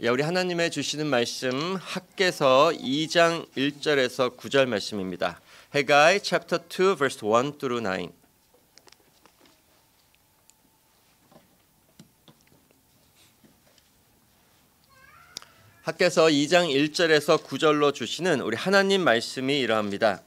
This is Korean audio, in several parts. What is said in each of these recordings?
예, 우리 하나님의 주시는 말씀 학계서 2장 1절에서 9절 말씀입니다. 헤가이 chapter 2 verse 1 through 9. 학계서 2장 1절에서 9절로 주시는 우리 하나님 말씀이 이러합니다.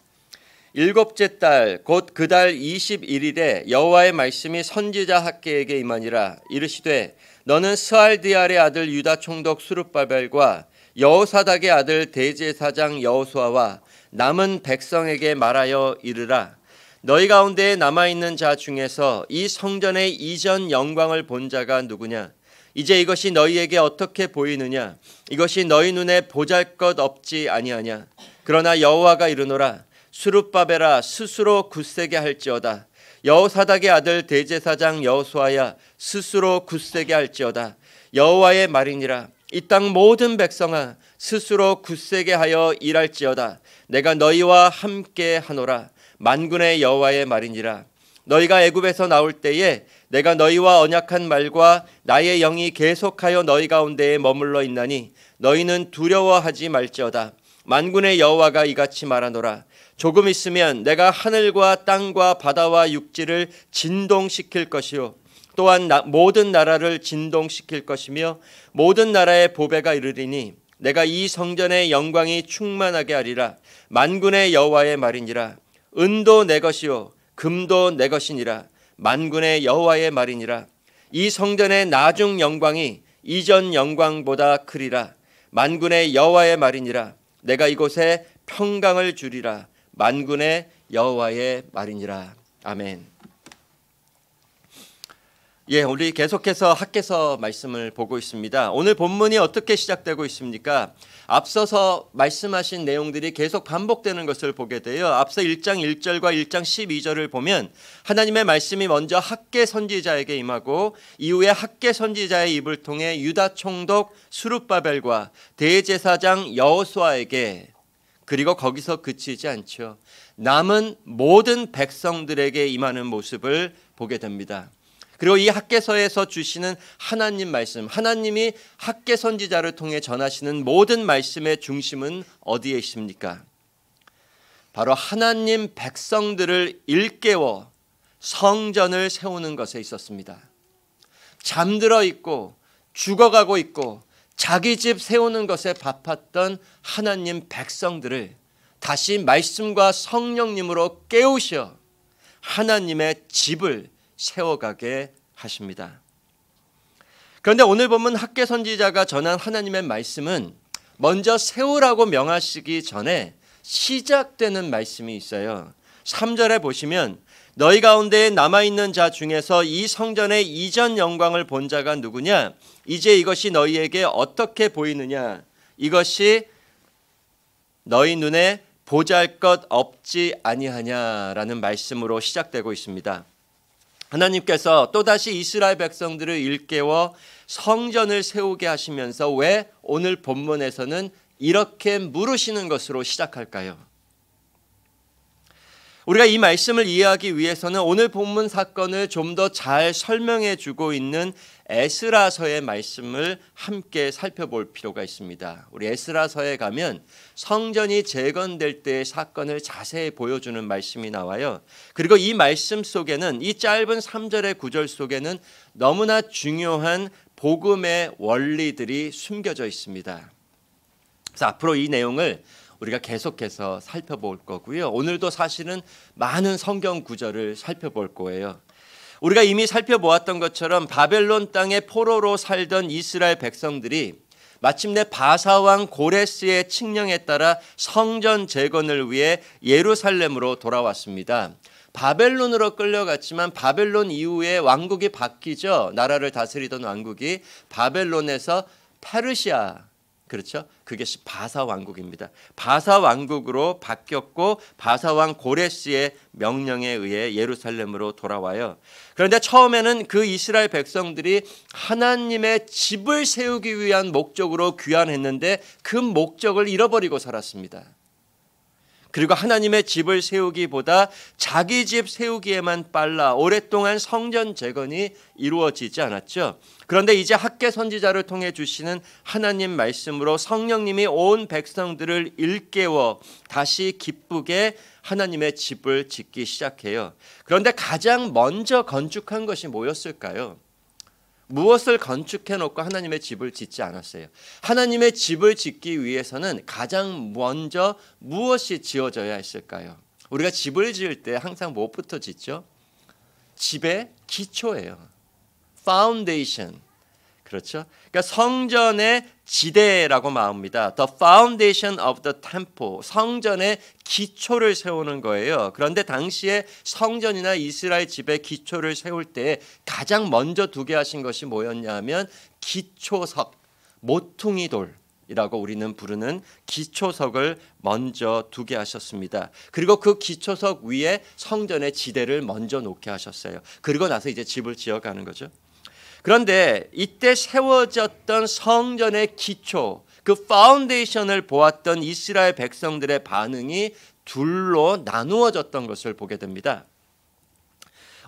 일곱째 달 곧 그 달 21일에 그 여호와의 말씀이 선지자 학계에게 임하니라 이르시되 너는 스알디알의 아들 유다 총독 수룹바벨과 여호사닥의 아들 대제사장 여호수아와 남은 백성에게 말하여 이르라 너희 가운데 남아 있는 자 중에서 이 성전의 이전 영광을 본 자가 누구냐 이제 이것이 너희에게 어떻게 보이느냐 이것이 너희 눈에 보잘것 없지 아니하냐 그러나 여호와가 이르노라 수룹바벨아 스스로 굳세게 할지어다 여호사닥의 아들 대제사장 여호수아야 스스로 굳세게 할지어다 여호와의 말이니라 이 땅 모든 백성아 스스로 굳세게 하여 일할지어다 내가 너희와 함께 하노라 만군의 여호와의 말이니라 너희가 애굽에서 나올 때에 내가 너희와 언약한 말과 나의 영이 계속하여 너희 가운데에 머물러 있나니 너희는 두려워하지 말지어다 만군의 여호와가 이같이 말하노라 조금 있으면 내가 하늘과 땅과 바다와 육지를 진동시킬 것이요 또한 나, 모든 나라를 진동시킬 것이며 모든 나라의 보배가 이르리니 내가 이 성전의 영광이 충만하게 하리라 만군의 여호와의 말이니라 은도 내 것이요 금도 내 것이니라 만군의 여호와의 말이니라 이 성전의 나중 영광이 이전 영광보다 크리라 만군의 여호와의 말이니라 내가 이곳에 평강을 주리라 만군의 여호와의 말이니라. 아멘. 예, 우리 계속해서 학계서 말씀을 보고 있습니다. 오늘 본문이 어떻게 시작되고 있습니까? 앞서서 말씀하신 내용들이 계속 반복되는 것을 보게 돼요. 앞서 1장 1절과 1장 12절을 보면 하나님의 말씀이 먼저 학계 선지자에게 임하고 이후에 학계 선지자의 입을 통해 유다 총독 수룹바벨과 대제사장 여호수아에게 그리고 거기서 그치지 않죠. 남은 모든 백성들에게 임하는 모습을 보게 됩니다. 그리고 이 학계서에서 주시는 하나님 말씀, 하나님이 학계 선지자를 통해 전하시는 모든 말씀의 중심은 어디에 있습니까? 바로 하나님 백성들을 일깨워 성전을 세우는 것에 있었습니다. 잠들어 있고 죽어가고 있고 자기 집 세우는 것에 바빴던 하나님 백성들을 다시 말씀과 성령님으로 깨우셔 하나님의 집을 세워가게 하십니다. 그런데 오늘 보면 학계 선지자가 전한 하나님의 말씀은 먼저 세우라고 명하시기 전에 시작되는 말씀이 있어요. 3절에 보시면 너희 가운데 남아있는 자 중에서 이 성전의 이전 영광을 본 자가 누구냐? 이제 이것이 너희에게 어떻게 보이느냐? 이것이 너희 눈에 보잘것 없지 아니하냐라는 말씀으로 시작되고 있습니다. 하나님께서 또다시 이스라엘 백성들을 일깨워 성전을 세우게 하시면서 왜 오늘 본문에서는 이렇게 물으시는 것으로 시작할까요? 우리가 이 말씀을 이해하기 위해서는 오늘 본문 사건을 좀 더 잘 설명해 주고 있는 에스라서의 말씀을 함께 살펴볼 필요가 있습니다. 우리 에스라서에 가면 성전이 재건될 때의 사건을 자세히 보여주는 말씀이 나와요. 그리고 이 말씀 속에는 이 짧은 3절의 구절 속에는 너무나 중요한 복음의 원리들이 숨겨져 있습니다. 그 앞으로 이 내용을 우리가 계속해서 살펴볼 거고요. 오늘도 사실은 많은 성경 구절을 살펴볼 거예요. 우리가 이미 살펴보았던 것처럼 바벨론 땅의 포로로 살던 이스라엘 백성들이 마침내 바사왕 고레스의 칙령에 따라 성전 재건을 위해 예루살렘으로 돌아왔습니다. 바벨론으로 끌려갔지만 바벨론 이후에 왕국이 바뀌죠. 나라를 다스리던 왕국이 바벨론에서 페르시아 그렇죠? 그게 바사 왕국입니다. 바사 왕국으로 바뀌었고 바사 왕 고레스의 명령에 의해 예루살렘으로 돌아와요. 그런데 처음에는 그 이스라엘 백성들이 하나님의 집을 세우기 위한 목적으로 귀환했는데 그 목적을 잃어버리고 살았습니다. 그리고 하나님의 집을 세우기보다 자기 집 세우기에만 빨라 오랫동안 성전 재건이 이루어지지 않았죠. 그런데 이제 학계 선지자를 통해 주시는 하나님 말씀으로 성령님이 온 백성들을 일깨워 다시 기쁘게 하나님의 집을 짓기 시작해요. 그런데 가장 먼저 건축한 것이 뭐였을까요? 무엇을 건축해 놓고 하나님의 집을 짓지 않았어요. 하나님의 집을 짓기 위해서는 가장 먼저 무엇이 지어져야 했을까요? 우리가 집을 지을 때 항상 무엇부터 짓죠? 집의 기초예요. 파운데이션. 그렇죠? 그러니까 성전의 지대라고 말합니다. The foundation of the temple. 성전의 기초를 세우는 거예요. 그런데 당시에 성전이나 이스라엘 집의 기초를 세울 때 가장 먼저 두게 하신 것이 뭐였냐면 기초석, 모퉁이 돌. 이라고 우리는 부르는 기초석을 먼저 두게 하셨습니다. 그리고 그 기초석 위에 성전의 지대를 먼저 놓게 하셨어요. 그리고 나서 이제 집을 지어가는 거죠. 그런데 이때 세워졌던 성전의 기초, 그 파운데이션을 보았던 이스라엘 백성들의 반응이 둘로 나누어졌던 것을 보게 됩니다.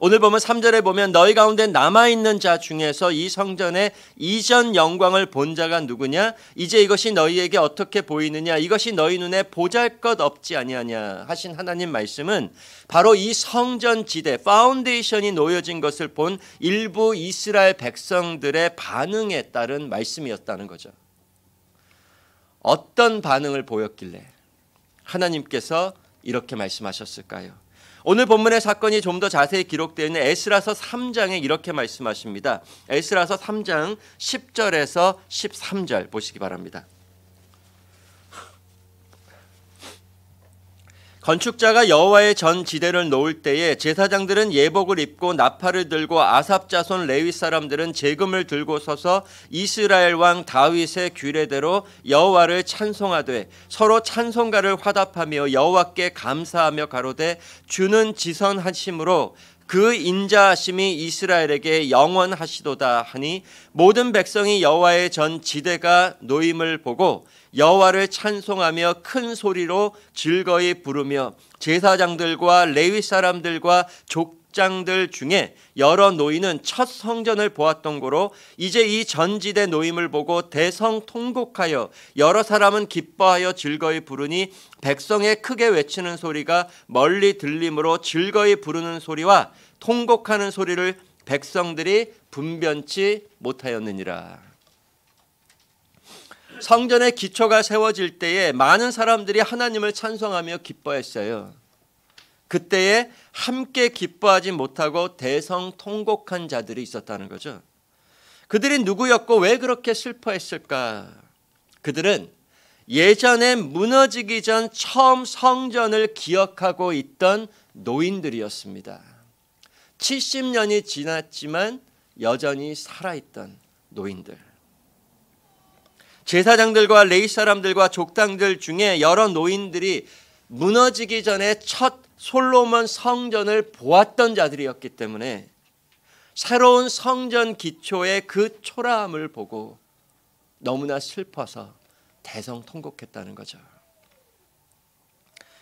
오늘 보면 3절에 보면 너희 가운데 남아있는 자 중에서 이 성전의 이전 영광을 본 자가 누구냐? 이제 이것이 너희에게 어떻게 보이느냐? 이것이 너희 눈에 보잘 것 없지 아니하냐? 하신 하나님 말씀은 바로 이 성전 지대, 파운데이션이 놓여진 것을 본 일부 이스라엘 백성들의 반응에 따른 말씀이었다는 거죠. 어떤 반응을 보였길래 하나님께서 이렇게 말씀하셨을까요? 오늘 본문의 사건이 좀 더 자세히 기록되어 있는 에스라서 3장에 이렇게 말씀하십니다. 에스라서 3장 10절에서 13절 보시기 바랍니다. 건축자가 여호와의 전 지대를 놓을 때에 제사장들은 예복을 입고 나팔을 들고 아삽 자손 레위 사람들은 재금을 들고 서서 이스라엘 왕 다윗의 규례대로 여호와를 찬송하되 서로 찬송가를 화답하며 여호와께 감사하며 가로되 주는 지선하심으로 그 인자하심이 이스라엘에게 영원하시도다 하니 모든 백성이 여호와의 전 지대가 놓임을 보고 여호와를 찬송하며 큰 소리로 즐거이 부르며 제사장들과 레위 사람들과 족장들 중에 여러 노인은 첫 성전을 보았던 거로 이제 이 전지대 노임을 보고 대성 통곡하여 여러 사람은 기뻐하여 즐거이 부르니 백성의 크게 외치는 소리가 멀리 들림으로 즐거이 부르는 소리와 통곡하는 소리를 백성들이 분변치 못하였느니라. 성전의 기초가 세워질 때에 많은 사람들이 하나님을 찬송하며 기뻐했어요. 그때에 함께 기뻐하지 못하고 대성통곡한 자들이 있었다는 거죠. 그들이 누구였고 왜 그렇게 슬퍼했을까? 그들은 예전에 무너지기 전 처음 성전을 기억하고 있던 노인들이었습니다. 70년이 지났지만 여전히 살아있던 노인들. 제사장들과 레이 사람들과 족당들 중에 여러 노인들이 무너지기 전에 첫 솔로몬 성전을 보았던 자들이었기 때문에 새로운 성전 기초의 그 초라함을 보고 너무나 슬퍼서 대성통곡했다는 거죠.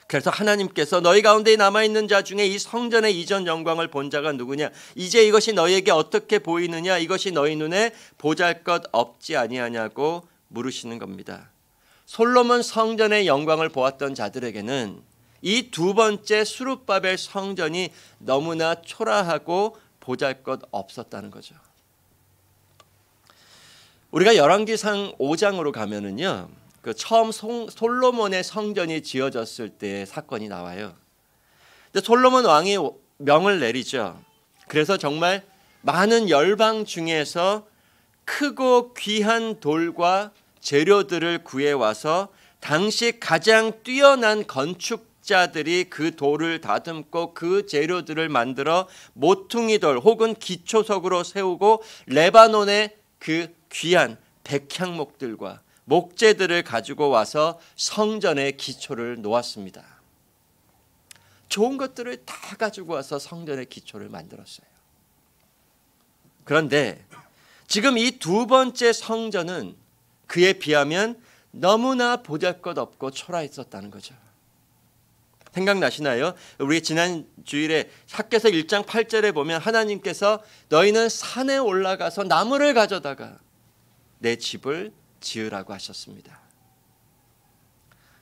그래서 하나님께서 너희 가운데 남아있는 자 중에 이 성전의 이전 영광을 본 자가 누구냐 이제 이것이 너희에게 어떻게 보이느냐 이것이 너희 눈에 보잘것 없지 아니하냐고 물으시는 겁니다. 솔로몬 성전의 영광을 보았던 자들에게는 이 두 번째 수룻바벨 성전이 너무나 초라하고 보잘것 없었다는 거죠. 우리가 열왕기상 5장으로 가면은요. 그 처음 솔로몬의 성전이 지어졌을 때 사건이 나와요. 근데 솔로몬 왕이 명을 내리죠. 그래서 정말 많은 열방 중에서 크고 귀한 돌과 재료들을 구해 와서 당시 가장 뛰어난 건축자들이 그 돌을 다듬고 그 재료들을 만들어 모퉁이돌 혹은 기초석으로 세우고 레바논의 그 귀한 백향목들과 목재들을 가지고 와서 성전의 기초를 놓았습니다. 좋은 것들을 다 가지고 와서 성전의 기초를 만들었어요. 그런데 지금 이 두 번째 성전은 그에 비하면 너무나 보잘것없고 초라했었다는 거죠. 생각나시나요? 우리 지난 주일에 학계서 1장 8절에 보면 하나님께서 너희는 산에 올라가서 나무를 가져다가 내 집을 지으라고 하셨습니다.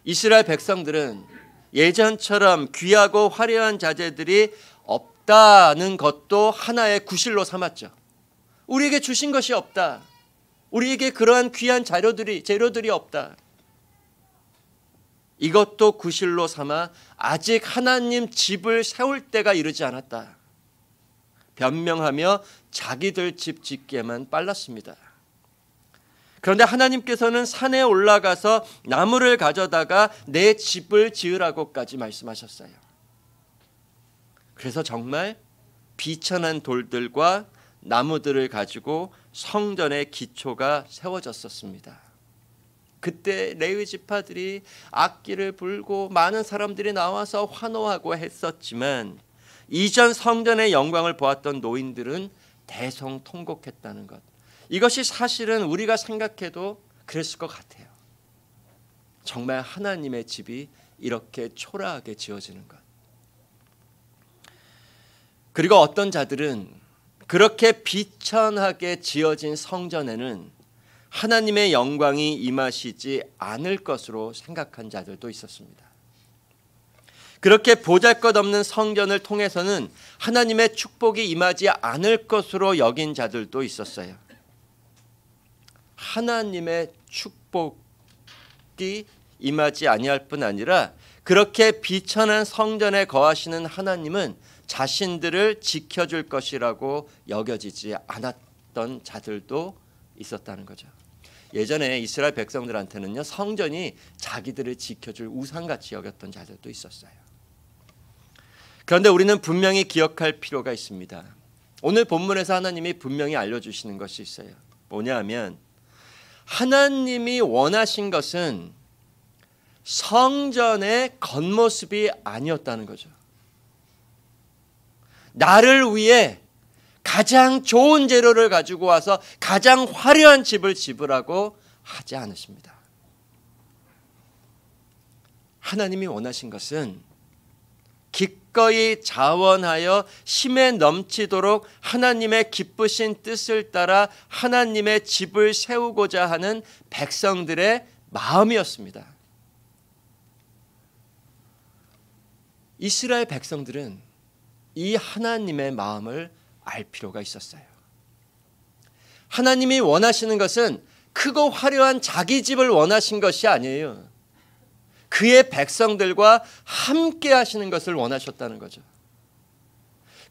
이스라엘 백성들은 예전처럼 귀하고 화려한 자재들이 없다는 것도 하나의 구실로 삼았죠. 우리에게 주신 것이 없다. 우리에게 그러한 귀한 자료들이 재료들이 없다. 이것도 구실로 삼아 아직 하나님 집을 세울 때가 이르지 않았다. 변명하며 자기들 집 짓기에만 빨랐습니다. 그런데 하나님께서는 산에 올라가서 나무를 가져다가 내 집을 지으라고까지 말씀하셨어요. 그래서 정말 비천한 돌들과 나무들을 가지고 성전의 기초가 세워졌었습니다. 그때 레위 지파들이 악기를 불고 많은 사람들이 나와서 환호하고 했었지만 이전 성전의 영광을 보았던 노인들은 대성통곡했다는 것. 이것이 사실은 우리가 생각해도 그랬을 것 같아요. 정말 하나님의 집이 이렇게 초라하게 지어지는 것. 그리고 어떤 자들은 그렇게 비천하게 지어진 성전에는 하나님의 영광이 임하시지 않을 것으로 생각한 자들도 있었습니다. 그렇게 보잘것없는 성전을 통해서는 하나님의 축복이 임하지 않을 것으로 여긴 자들도 있었어요. 하나님의 축복이 임하지 아니할 뿐 아니라 그렇게 비천한 성전에 거하시는 하나님은 자신들을 지켜줄 것이라고 여겨지지 않았던 자들도 있었다는 거죠. 예전에 이스라엘 백성들한테는요 성전이 자기들을 지켜줄 우상같이 여겼던 자들도 있었어요. 그런데 우리는 분명히 기억할 필요가 있습니다. 오늘 본문에서 하나님이 분명히 알려주시는 것이 있어요. 뭐냐면 하나님이 원하신 것은 성전의 겉모습이 아니었다는 거죠. 나를 위해 가장 좋은 재료를 가지고 와서 가장 화려한 집을 지으라고 하지 않으십니다. 하나님이 원하신 것은 기꺼이 자원하여 힘에 넘치도록 하나님의 기쁘신 뜻을 따라 하나님의 집을 세우고자 하는 백성들의 마음이었습니다. 이스라엘 백성들은 이 하나님의 마음을 알 필요가 있었어요. 하나님이 원하시는 것은 크고 화려한 자기 집을 원하신 것이 아니에요. 그의 백성들과 함께 하시는 것을 원하셨다는 거죠.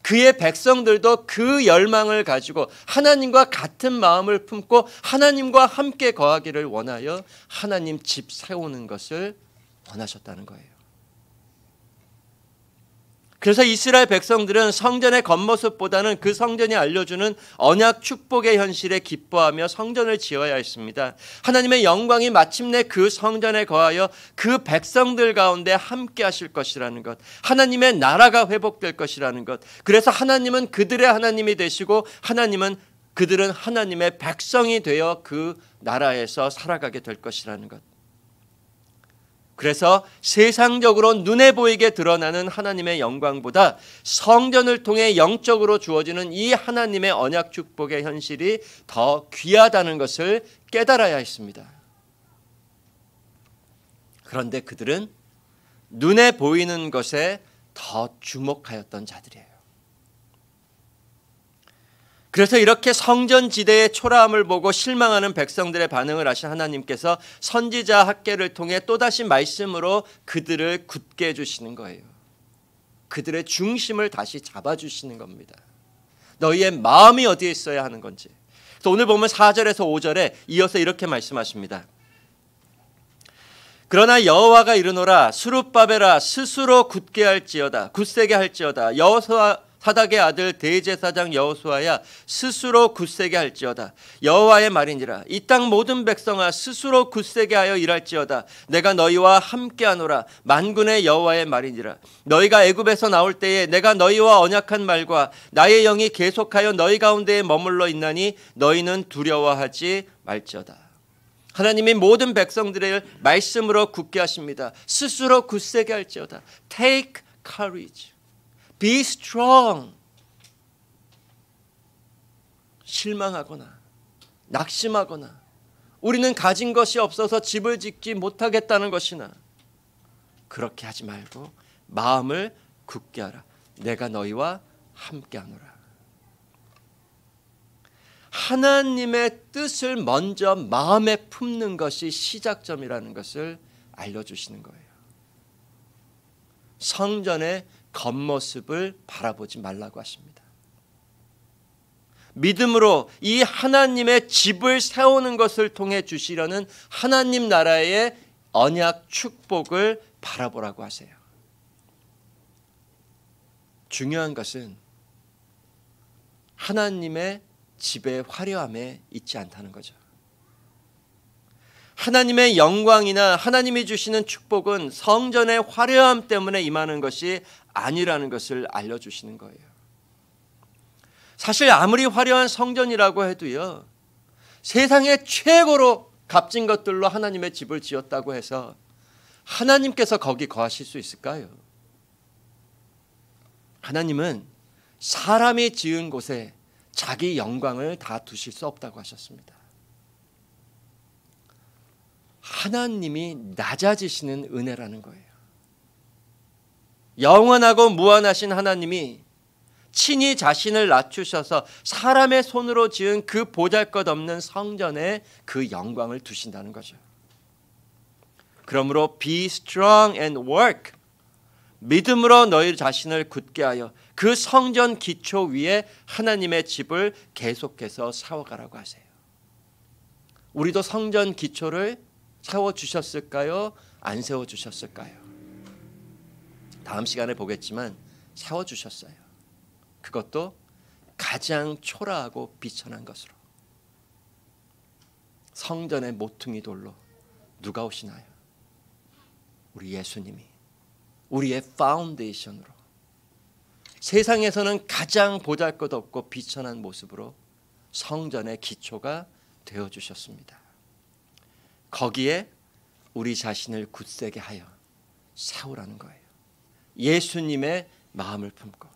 그의 백성들도 그 열망을 가지고 하나님과 같은 마음을 품고 하나님과 함께 거하기를 원하여 하나님 집 세우는 것을 원하셨다는 거예요. 그래서 이스라엘 백성들은 성전의 겉모습보다는 그 성전이 알려주는 언약 축복의 현실에 기뻐하며 성전을 지어야 했습니다. 하나님의 영광이 마침내 그 성전에 거하여 그 백성들 가운데 함께 하실 것이라는 것. 하나님의 나라가 회복될 것이라는 것. 그래서 하나님은 그들의 하나님이 되시고 하나님은 그들은 하나님의 백성이 되어 그 나라에서 살아가게 될 것이라는 것. 그래서 세상적으로 눈에 보이게 드러나는 하나님의 영광보다 성전을 통해 영적으로 주어지는 이 하나님의 언약 축복의 현실이 더 귀하다는 것을 깨달아야 했습니다. 그런데 그들은 눈에 보이는 것에 더 주목하였던 자들이에요. 그래서 이렇게 성전 지대의 초라함을 보고 실망하는 백성들의 반응을 아신 하나님께서 선지자 학계를 통해 또다시 말씀으로 그들을 굳게 해주시는 거예요. 그들의 중심을 다시 잡아주시는 겁니다. 너희의 마음이 어디에 있어야 하는 건지. 그래서 오늘 보면 4절에서 5절에 이어서 이렇게 말씀하십니다. 그러나 여호와가 이르노라 수룻바벨라 스스로 굳게 할지어다 굳세게 할지어다 여호와 사닥의 아들 대제사장 여호수아야 스스로 굳세게 할지어다 여호와의 말이니라 이 땅 모든 백성아 스스로 굳세게 하여 일할지어다 내가 너희와 함께하노라 만군의 여호와의 말이니라 너희가 애굽에서 나올 때에 내가 너희와 언약한 말과 나의 영이 계속하여 너희 가운데에 머물러 있나니 너희는 두려워하지 말지어다 하나님이 모든 백성들을 말씀으로 굳게 하십니다. 스스로 굳세게 할지어다. Take courage. be strong. 실망하거나 낙심하거나 우리는 가진 것이 없어서 집을 짓지 못하겠다는 것이나 그렇게 하지 말고 마음을 굳게 하라. 내가 너희와 함께하노라. 하나님의 뜻을 먼저 마음에 품는 것이 시작점이라는 것을 알려주시는 거예요. 성전에 겉모습을 바라보지 말라고 하십니다. 믿음으로 이 하나님의 집을 세우는 것을 통해 주시려는 하나님 나라의 언약 축복을 바라보라고 하세요. 중요한 것은 하나님의 집의 화려함에 있지 않다는 거죠. 하나님의 영광이나 하나님이 주시는 축복은 성전의 화려함 때문에 임하는 것이 아니라는 것을 알려주시는 거예요. 사실 아무리 화려한 성전이라고 해도요, 세상의 최고로 값진 것들로 하나님의 집을 지었다고 해서 하나님께서 거기 거하실 수 있을까요? 하나님은 사람이 지은 곳에 자기 영광을 다 두실 수 없다고 하셨습니다. 하나님이 낮아지시는 은혜라는 거예요. 영원하고 무한하신 하나님이 친히 자신을 낮추셔서 사람의 손으로 지은 그 보잘것없는 성전에 그 영광을 두신다는 거죠. 그러므로 be strong and work. 믿음으로 너희 자신을 굳게 하여 그 성전 기초 위에 하나님의 집을 계속해서 세워가라고 하세요. 우리도 성전 기초를 세워 주셨을까요? 안 세워 주셨을까요? 다음 시간에 보겠지만 세워 주셨어요. 그것도 가장 초라하고 비천한 것으로 성전의 모퉁이 돌로 누가 오시나요? 우리 예수님이 우리의 파운데이션으로 세상에서는 가장 보잘것없고 비천한 모습으로 성전의 기초가 되어 주셨습니다. 거기에 우리 자신을 굳세게 하여 세우라는 거예요. 예수님의 마음을 품고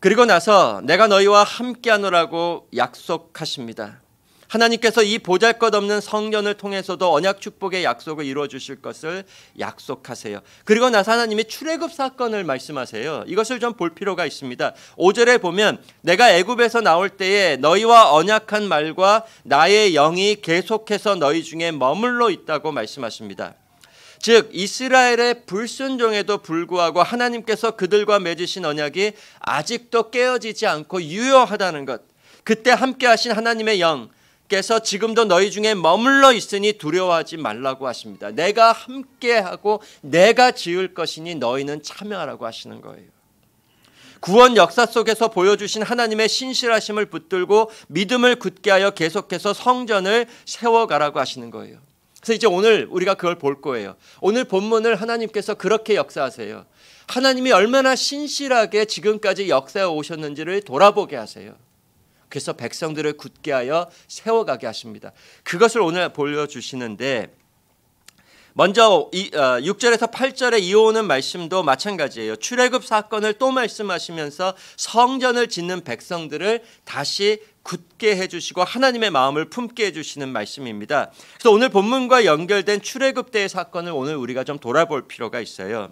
그리고 나서 내가 너희와 함께하노라고 약속하십니다. 하나님께서 이 보잘것없는 성전을 통해서도 언약 축복의 약속을 이루어 주실 것을 약속하세요. 그리고 나서 하나님이 출애굽 사건을 말씀하세요. 이것을 좀 볼 필요가 있습니다. 5절에 보면 내가 애굽에서 나올 때에 너희와 언약한 말과 나의 영이 계속해서 너희 중에 머물러 있다고 말씀하십니다. 즉 이스라엘의 불순종에도 불구하고 하나님께서 그들과 맺으신 언약이 아직도 깨어지지 않고 유효하다는 것. 그때 함께 하신 하나님의 영께서 지금도 너희 중에 머물러 있으니 두려워하지 말라고 하십니다. 내가 함께 하고 내가 지을 것이니 너희는 참여하라고 하시는 거예요. 구원 역사 속에서 보여주신 하나님의 신실하심을 붙들고 믿음을 굳게 하여 계속해서 성전을 세워가라고 하시는 거예요. 그래서 이제 오늘 우리가 그걸 볼 거예요. 오늘 본문을 하나님께서 그렇게 역사하세요. 하나님이 얼마나 신실하게 지금까지 역사해 오셨는지를 돌아보게 하세요. 그래서 백성들을 굳게 하여 세워가게 하십니다. 그것을 오늘 보여주시는데 먼저 6절에서 어, 8절에 이어오는 말씀도 마찬가지예요. 출애굽 사건을 또 말씀하시면서 성전을 짓는 백성들을 다시 굳게 해주시고 하나님의 마음을 품게 해주시는 말씀입니다. 그래서 오늘 본문과 연결된 출애굽대의 사건을 오늘 우리가 좀 돌아볼 필요가 있어요.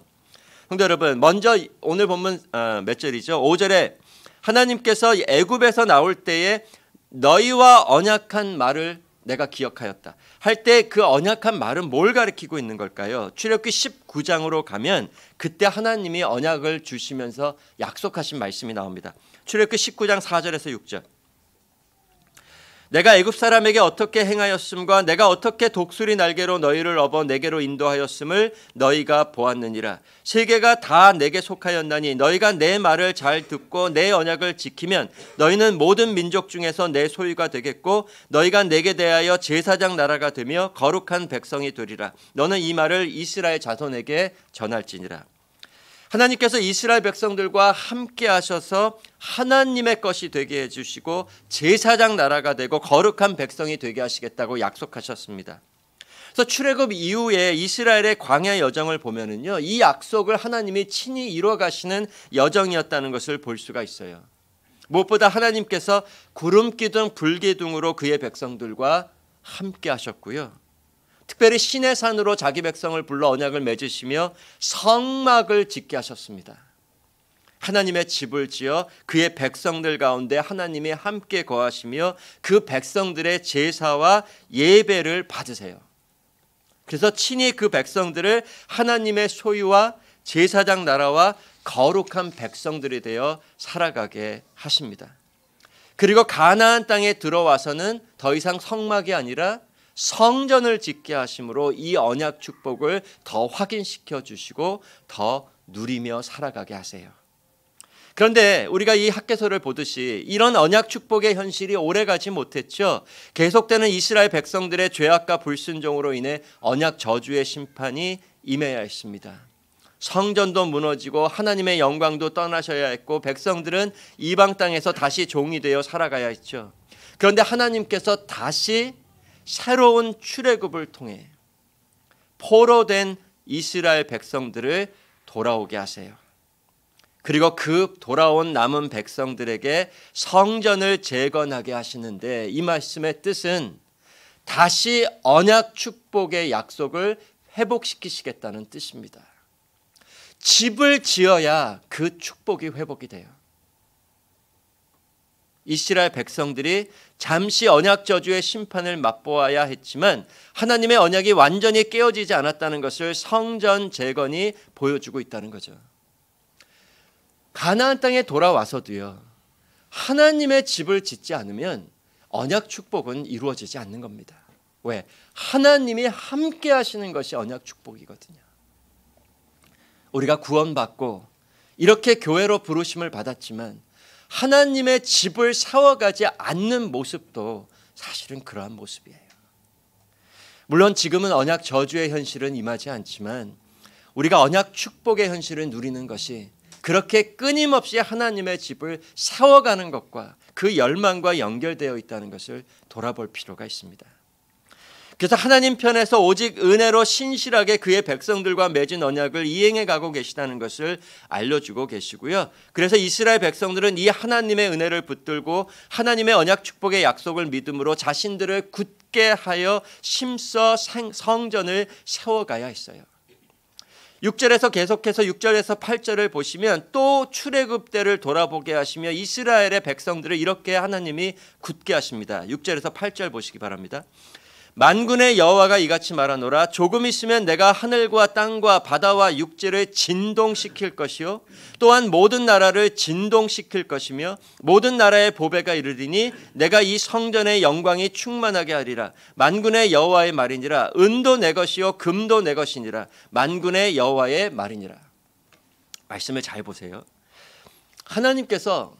형제 여러분, 먼저 오늘 본문 어, 몇 절이죠? 5절에 하나님께서 애굽에서 나올 때에 너희와 언약한 말을 내가 기억하였다. 할 때 그 언약한 말은 뭘 가리키고 있는 걸까요? 출애굽기 19장으로 가면 그때 하나님이 언약을 주시면서 약속하신 말씀이 나옵니다. 출애굽기 19장 4절에서 6절. 내가 애굽 사람에게 어떻게 행하였음과 내가 어떻게 독수리 날개로 너희를 업어 내게로 인도하였음을 너희가 보았느니라 세계가 다 내게 속하였나니 너희가 내 말을 잘 듣고 내 언약을 지키면 너희는 모든 민족 중에서 내 소유가 되겠고 너희가 내게 대하여 제사장 나라가 되며 거룩한 백성이 되리라 너는 이 말을 이스라엘 자손에게 전할지니라 하나님께서 이스라엘 백성들과 함께 하셔서 하나님의 것이 되게 해주시고 제사장 나라가 되고 거룩한 백성이 되게 하시겠다고 약속하셨습니다. 그래서 출애굽 이후에 이스라엘의 광야 여정을 보면은요, 이 약속을 하나님이 친히 이루어 가시는 여정이었다는 것을 볼 수가 있어요. 무엇보다 하나님께서 구름 기둥 불 기둥으로 그의 백성들과 함께 하셨고요. 특별히 신의 산으로 자기 백성을 불러 언약을 맺으시며 성막을 짓게 하셨습니다. 하나님의 집을 지어 그의 백성들 가운데 하나님이 함께 거하시며 그 백성들의 제사와 예배를 받으세요. 그래서 친히 그 백성들을 하나님의 소유와 제사장 나라와 거룩한 백성들이 되어 살아가게 하십니다. 그리고 가나안 땅에 들어와서는 더 이상 성막이 아니라 성전을 짓게 하심으로 이 언약 축복을 더 확인시켜 주시고 더 누리며 살아가게 하세요. 그런데 우리가 이 학계서를 보듯이 이런 언약 축복의 현실이 오래가지 못했죠. 계속되는 이스라엘 백성들의 죄악과 불순종으로 인해 언약 저주의 심판이 임해야 했습니다. 성전도 무너지고 하나님의 영광도 떠나셔야 했고 백성들은 이방 땅에서 다시 종이 되어 살아가야 했죠. 그런데 하나님께서 다시 새로운 출애굽을 통해 포로된 이스라엘 백성들을 돌아오게 하세요. 그리고 그 돌아온 남은 백성들에게 성전을 재건하게 하시는데 이 말씀의 뜻은 다시 언약 축복의 약속을 회복시키시겠다는 뜻입니다. 집을 지어야 그 축복이 회복이 돼요. 이스라엘 백성들이 잠시 언약 저주의 심판을 맛보아야 했지만 하나님의 언약이 완전히 깨어지지 않았다는 것을 성전 재건이 보여주고 있다는 거죠. 가나안 땅에 돌아와서도요. 하나님의 집을 짓지 않으면 언약 축복은 이루어지지 않는 겁니다. 왜? 하나님이 함께 하시는 것이 언약 축복이거든요. 우리가 구원받고 이렇게 교회로 부르심을 받았지만 하나님의 집을 세워가지 않는 모습도 사실은 그러한 모습이에요. 물론 지금은 언약 저주의 현실은 임하지 않지만 우리가 언약 축복의 현실을 누리는 것이 그렇게 끊임없이 하나님의 집을 세워가는 것과 그 열망과 연결되어 있다는 것을 돌아볼 필요가 있습니다. 그래서 하나님 편에서 오직 은혜로 신실하게 그의 백성들과 맺은 언약을 이행해 가고 계시다는 것을 알려주고 계시고요. 그래서 이스라엘 백성들은 이 하나님의 은혜를 붙들고 하나님의 언약 축복의 약속을 믿음으로 자신들을 굳게 하여 심서 성전을 세워가야 했어요. 6절에서 계속해서 6절에서 8절을 보시면 또 출애굽 대를 돌아보게 하시며 이스라엘의 백성들을 이렇게 하나님이 굳게 하십니다. 6절에서 8절 보시기 바랍니다. 만군의 여호와가 이같이 말하노라 조금 있으면 내가 하늘과 땅과 바다와 육지를 진동시킬 것이요 또한 모든 나라를 진동시킬 것이며 모든 나라의 보배가 이르리니 내가 이 성전의 영광이 충만하게 하리라 만군의 여호와의 말이니라 은도 내 것이요 금도 내 것이니라 만군의 여호와의 말이니라 말씀을 잘 보세요 하나님께서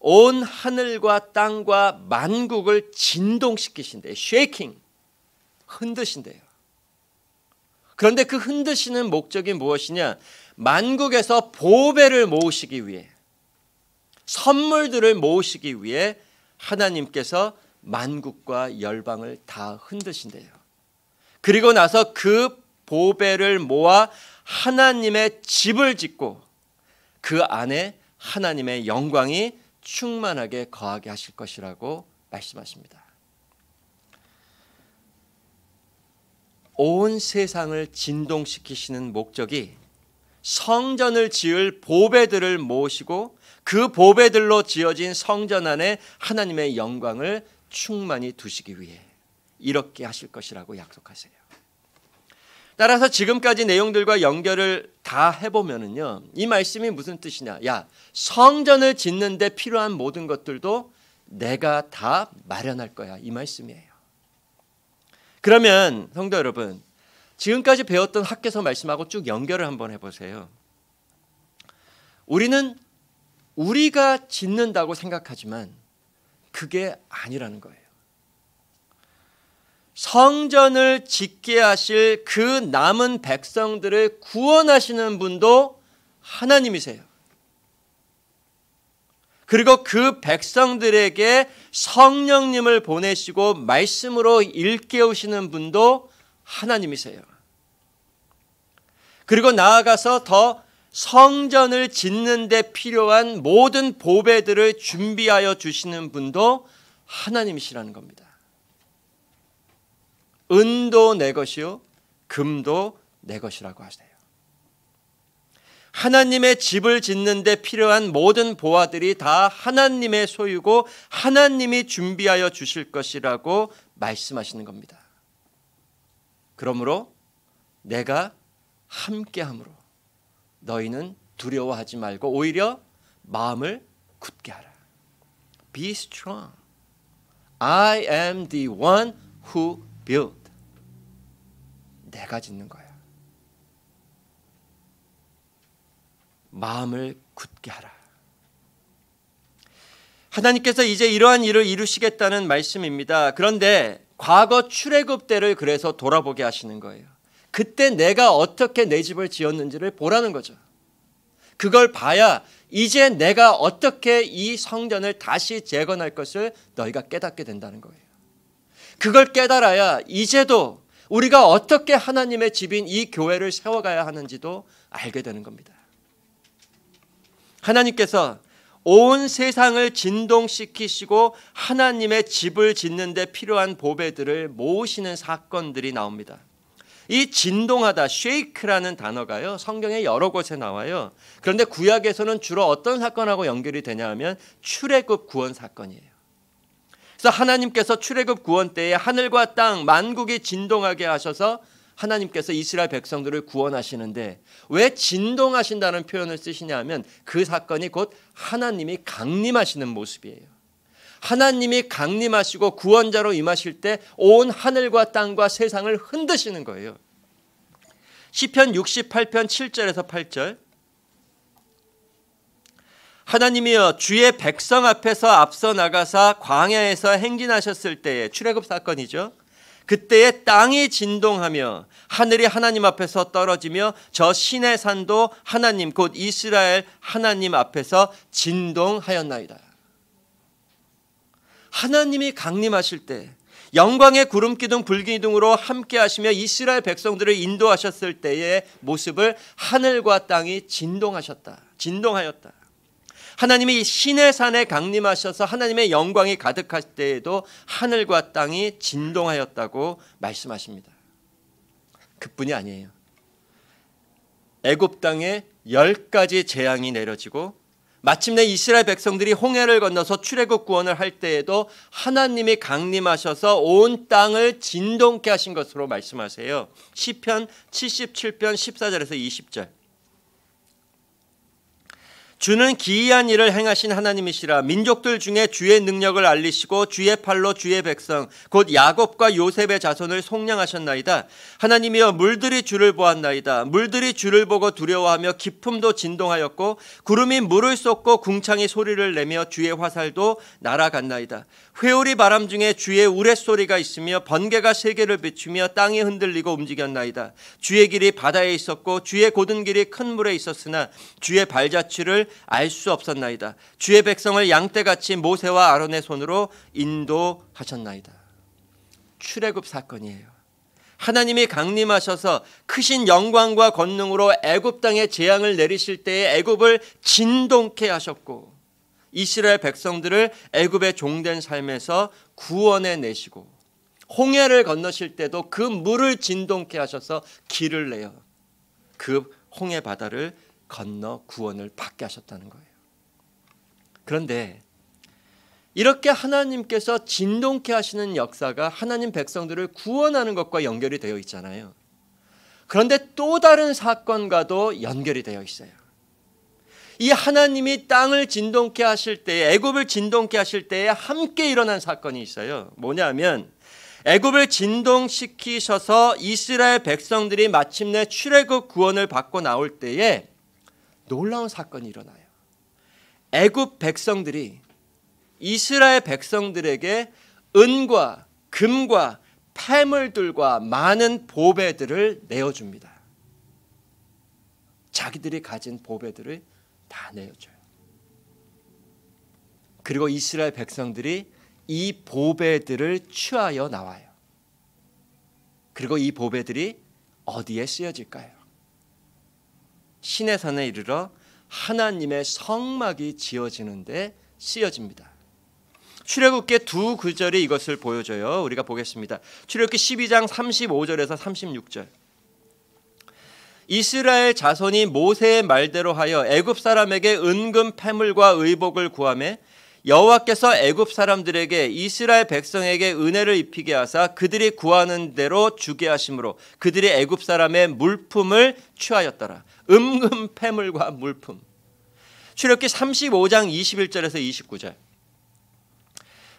온 하늘과 땅과 만국을 진동시키신대. 쉐이킹. 흔드신대요. 그런데 그 흔드시는 목적이 무엇이냐? 만국에서 보배를 모으시기 위해 선물들을 모으시기 위해 하나님께서 만국과 열방을 다 흔드신대요. 그리고 나서 그 보배를 모아 하나님의 집을 짓고 그 안에 하나님의 영광이 충만하게 거하게 하실 것이라고 말씀하십니다. 온 세상을 진동시키시는 목적이 성전을 지을 보배들을 모시고 그 보배들로 지어진 성전 안에 하나님의 영광을 충만히 두시기 위해 이렇게 하실 것이라고 약속하세요. 따라서 지금까지 내용들과 연결을 다 해보면은요, 이 말씀이 무슨 뜻이냐? 야, 성전을 짓는데 필요한 모든 것들도 내가 다 마련할 거야. 이 말씀이에요. 그러면 성도 여러분, 지금까지 배웠던 학계서 말씀하고 쭉 연결을 한번 해보세요. 우리는 우리가 짓는다고 생각하지만 그게 아니라는 거예요. 성전을 짓게 하실 그 남은 백성들을 구원하시는 분도 하나님이세요. 그리고 그 백성들에게 성령님을 보내시고 말씀으로 일깨우시는 분도 하나님이세요. 그리고 나아가서 더 성전을 짓는 데 필요한 모든 보배들을 준비하여 주시는 분도 하나님이시라는 겁니다. 은도 내 것이요 금도 내 것이라고 하세요. 하나님의 집을 짓는데 필요한 모든 보화들이 다 하나님의 소유고 하나님이 준비하여 주실 것이라고 말씀하시는 겁니다. 그러므로 내가 함께함으로 너희는 두려워하지 말고 오히려 마음을 굳게 하라. Be strong. I am the one who build. 내가 짓는 거야. 마음을 굳게 하라. 하나님께서 이제 이러한 일을 이루시겠다는 말씀입니다. 그런데 과거 출애굽 때를 그래서 돌아보게 하시는 거예요. 그때 내가 어떻게 내 집을 지었는지를 보라는 거죠. 그걸 봐야 이제 내가 어떻게 이 성전을 다시 재건할 것을 너희가 깨닫게 된다는 거예요. 그걸 깨달아야 이제도 우리가 어떻게 하나님의 집인 이 교회를 세워가야 하는지도 알게 되는 겁니다. 하나님께서 온 세상을 진동시키시고 하나님의 집을 짓는데 필요한 보배들을 모으시는 사건들이 나옵니다. 이 진동하다 쉐이크라는 단어가요 성경의 여러 곳에 나와요. 그런데 구약에서는 주로 어떤 사건하고 연결이 되냐하면 출애굽 구원 사건이에요. 그래서 하나님께서 출애굽 구원 때에 하늘과 땅 만국이 진동하게 하셔서 하나님께서 이스라엘 백성들을 구원하시는데 왜 진동하신다는 표현을 쓰시냐 하면 그 사건이 곧 하나님이 강림하시는 모습이에요. 하나님이 강림하시고 구원자로 임하실 때 온 하늘과 땅과 세상을 흔드시는 거예요. 시편 68편 7절에서 8절 하나님이여 주의 백성 앞에서 앞서 나가사 광야에서 행진하셨을 때에 출애굽 사건이죠. 그때에 땅이 진동하며 하늘이 하나님 앞에서 떨어지며 저 신의 산도 하나님 곧 이스라엘 하나님 앞에서 진동하였나이다. 하나님이 강림하실 때 영광의 구름 기둥 불기둥으로 함께 하시며 이스라엘 백성들을 인도하셨을 때의 모습을 하늘과 땅이 진동하셨다. 진동하였다. 하나님이 신의 산에 강림하셔서 하나님의 영광이 가득할 때에도 하늘과 땅이 진동하였다고 말씀하십니다. 그뿐이 아니에요. 애굽 땅에 열 가지 재앙이 내려지고 마침내 이스라엘 백성들이 홍해를 건너서 출애굽 구원을 할 때에도 하나님이 강림하셔서 온 땅을 진동케 하신 것으로 말씀하세요. 시편 77편 14절에서 20절. 주는 기이한 일을 행하신 하나님이시라 민족들 중에 주의 능력을 알리시고 주의 팔로 주의 백성 곧 야곱과 요셉의 자손을 속량하셨나이다 하나님이여 물들이 주를 보았나이다 물들이 주를 보고 두려워하며 기품도 진동하였고 구름이 물을 쏟고 궁창이 소리를 내며 주의 화살도 날아갔나이다 회오리 바람 중에 주의 우레소리가 있으며 번개가 세계를 비추며 땅이 흔들리고 움직였나이다 주의 길이 바다에 있었고 주의 고든 길이 큰 물에 있었으나 주의 발자취를 알수 없었나이다. 주의 백성을 양떼같이 모세와 아론의 손으로 인도하셨나이다. 출애굽 사건이에요. 하나님이 강림하셔서 크신 영광과 권능으로 애굽 땅에 재앙을 내리실 때에 애굽을 진동케 하셨고 이스라엘 백성들을 애굽의 종된 삶에서 구원해 내시고 홍해를 건너실 때도 그 물을 진동케 하셔서 길을 내요. 그 홍해 바다를 건너 구원을 받게 하셨다는 거예요. 그런데 이렇게 하나님께서 진동케 하시는 역사가 하나님 백성들을 구원하는 것과 연결이 되어 있잖아요. 그런데 또 다른 사건과도 연결이 되어 있어요. 이 하나님이 땅을 진동케 하실 때 애굽을 진동케 하실 때에 함께 일어난 사건이 있어요. 뭐냐면 애굽을 진동시키셔서 이스라엘 백성들이 마침내 출애굽 구원을 받고 나올 때에 놀라운 사건이 일어나요. 애굽 백성들이 이스라엘 백성들에게 은과 금과 패물들과 많은 보배들을 내어줍니다. 자기들이 가진 보배들을 다 내어줘요. 그리고 이스라엘 백성들이 이 보배들을 취하여 나와요. 그리고 이 보배들이 어디에 쓰여질까요? 신의 산에 이르러 하나님의 성막이 지어지는데 쓰여집니다. 출애굽기 두 구절이 이것을 보여줘요. 우리가 보겠습니다. 출애굽기 12장 35절에서 36절. 이스라엘 자손이 모세의 말대로 하여 애굽 사람에게 은금 패물과 의복을 구하며 여호와께서 애굽 사람들에게 이스라엘 백성에게 은혜를 입히게 하사 그들이 구하는 대로 주게 하심으로 그들이 애굽 사람의 물품을 취하였더라. 음금 폐물과 물품. 출애굽기 35장 21절에서 29절.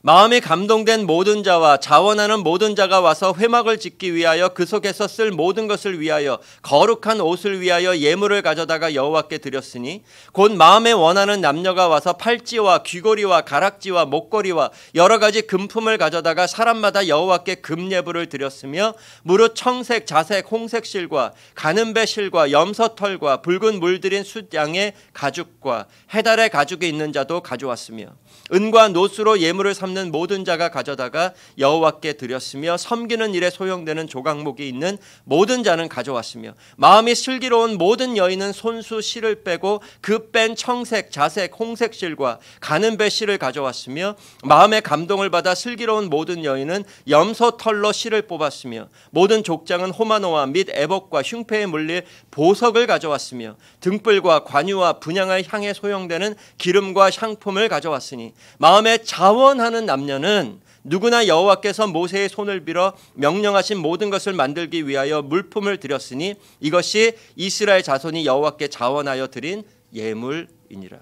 마음이 감동된 모든 자와 자원하는 모든 자가 와서 회막을 짓기 위하여 그 속에서 쓸 모든 것을 위하여 거룩한 옷을 위하여 예물을 가져다가 여호와께 드렸으니 곧 마음에 원하는 남녀가 와서 팔찌와 귀걸이와 가락지와 목걸이와 여러 가지 금품을 가져다가 사람마다 여호와께 금예불를 드렸으며 무릇 청색, 자색, 홍색 실과 가는 배 실과 염소털과 붉은 물들인 숫양의 가죽과 해달의 가죽이 있는 자도 가져왔으며 은과 노수로 예물을 삼 삼는 모든 자가 가져다가 여호와께 드렸으며 섬기는 일에 소용되는 조각목이 있는 모든 자는 가져왔으며 마음이 슬기로운 모든 여인은 손수 실을 빼고 그 뺀 청색, 자색, 홍색 실과 가는 배 실을 가져왔으며 마음의 감동을 받아 슬기로운 모든 여인은 염소 털로 실을 뽑았으며 모든 족장은 호마노와 및에복과 흉패에 물릴 보석을 가져왔으며 등불과 관유와 분양을 향에 소용되는 기름과 향품을 가져왔으니 마음에 자원하는 사는 남녀는 누구나 여호와께서 모세의 손을 빌어 명령하신 모든 것을 만들기 위하여 물품을 드렸으니 이것이 이스라엘 자손이 여호와께 자원하여 드린 예물이니라.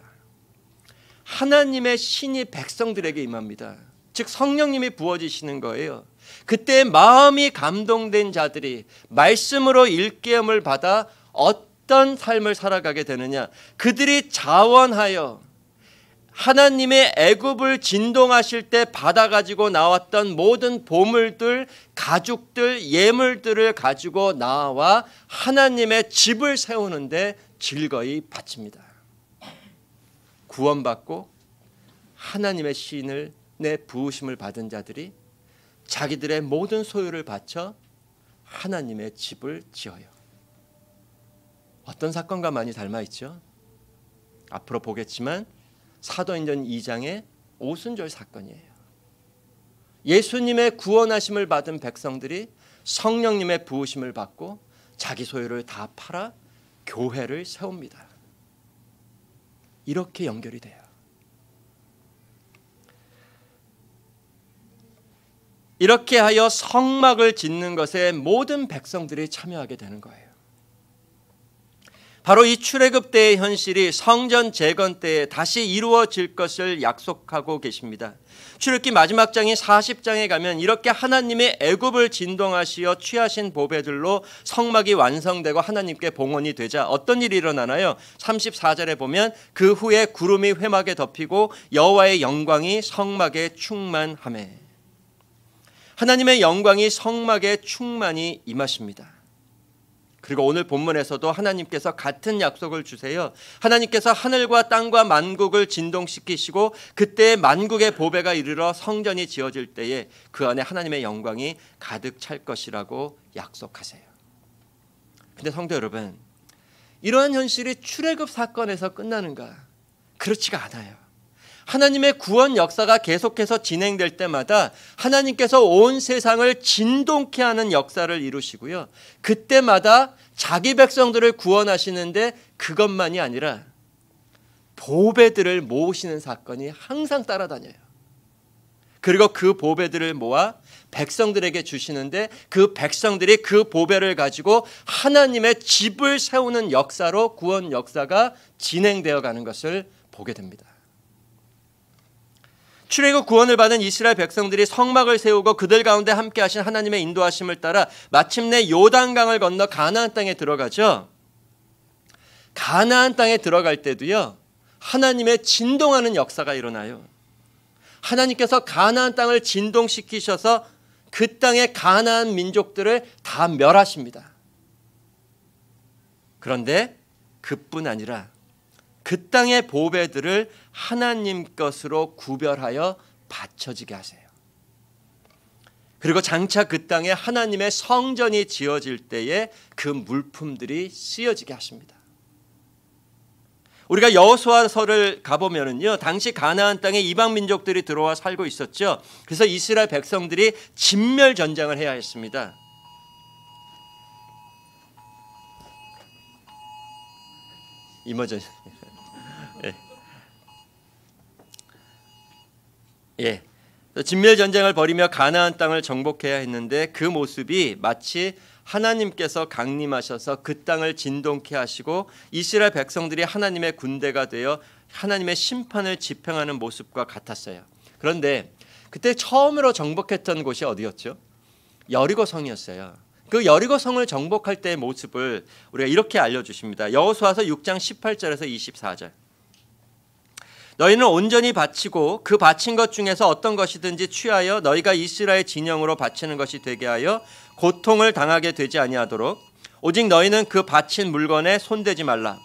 하나님의 신이 백성들에게 임합니다. 즉 성령님이 부어지시는 거예요. 그때 마음이 감동된 자들이 말씀으로 일깨움을 받아 어떤 삶을 살아가게 되느냐? 그들이 자원하여 하나님의 애굽을 진동하실 때 받아 가지고 나왔던 모든 보물들, 가죽들, 예물들을 가지고 나와 하나님의 집을 세우는데 즐거이 바칩니다. 구원받고 하나님의 시을내 부으심을 받은 자들이 자기들의 모든 소유를 바쳐 하나님의 집을 지어요. 어떤 사건과 많이 닮아 있죠? 앞으로 보겠지만 사도행전 2장의 오순절 사건이에요. 예수님의 구원하심을 받은 백성들이 성령님의 부으심을 받고 자기 소유를 다 팔아 교회를 세웁니다. 이렇게 연결이 돼요. 이렇게 하여 성막을 짓는 것에 모든 백성들이 참여하게 되는 거예요. 바로 이 출애굽 때의 현실이 성전 재건 때에 다시 이루어질 것을 약속하고 계십니다. 출애굽기 마지막 장인 40장에 가면 이렇게 하나님의 애굽을 진동하시어 취하신 보배들로 성막이 완성되고 하나님께 봉헌이 되자 어떤 일이 일어나나요? 34절에 보면 그 후에 구름이 회막에 덮이고 여호와의 영광이 성막에 충만함에 하나님의 영광이 성막에 충만히 임하십니다. 그리고 오늘 본문에서도 하나님께서 같은 약속을 주세요. 하나님께서 하늘과 땅과 만국을 진동시키시고 그때 만국의 보배가 이르러 성전이 지어질 때에 그 안에 하나님의 영광이 가득 찰 것이라고 약속하세요. 근데 성도 여러분, 이러한 현실이 출애굽 사건에서 끝나는가? 그렇지가 않아요. 하나님의 구원 역사가 계속해서 진행될 때마다 하나님께서 온 세상을 진동케 하는 역사를 이루시고요. 그때마다 자기 백성들을 구원하시는데 그것만이 아니라 보배들을 모으시는 사건이 항상 따라다녀요. 그리고 그 보배들을 모아 백성들에게 주시는데 그 백성들이 그 보배를 가지고 하나님의 집을 세우는 역사로 구원 역사가 진행되어 가는 것을 보게 됩니다. 출애굽 구원을 받은 이스라엘 백성들이 성막을 세우고 그들 가운데 함께 하신 하나님의 인도하심을 따라 마침내 요단강을 건너 가나안 땅에 들어가죠. 가나안 땅에 들어갈 때도요. 하나님의 진동하는 역사가 일어나요. 하나님께서 가나안 땅을 진동시키셔서 그 땅의 가나안 민족들을 다 멸하십니다. 그런데 그뿐 아니라 그 땅의 보배들을 하나님 것으로 구별하여 바쳐지게 하세요. 그리고 장차 그 땅에 하나님의 성전이 지어질 때에 그 물품들이 쓰여지게 하십니다. 우리가 여호수아서를 가보면은요 당시 가나안 땅에 이방 민족들이 들어와 살고 있었죠. 그래서 이스라엘 백성들이 진멸 전쟁을 해야 했습니다. 이머전 예. 진멸 전쟁을 벌이며 가나안 땅을 정복해야 했는데 그 모습이 마치 하나님께서 강림하셔서 그 땅을 진동케 하시고 이스라엘 백성들이 하나님의 군대가 되어 하나님의 심판을 집행하는 모습과 같았어요. 그런데 그때 처음으로 정복했던 곳이 어디였죠? 여리고 성이었어요. 그 여리고 성을 정복할 때의 모습을 우리가 이렇게 알려 주십니다. 여호수아서 6장 18절에서 24절. 너희는 온전히 바치고 그 바친 것 중에서 어떤 것이든지 취하여 너희가 이스라엘 진영으로 바치는 것이 되게 하여 고통을 당하게 되지 아니하도록 오직 너희는 그 바친 물건에 손대지 말라.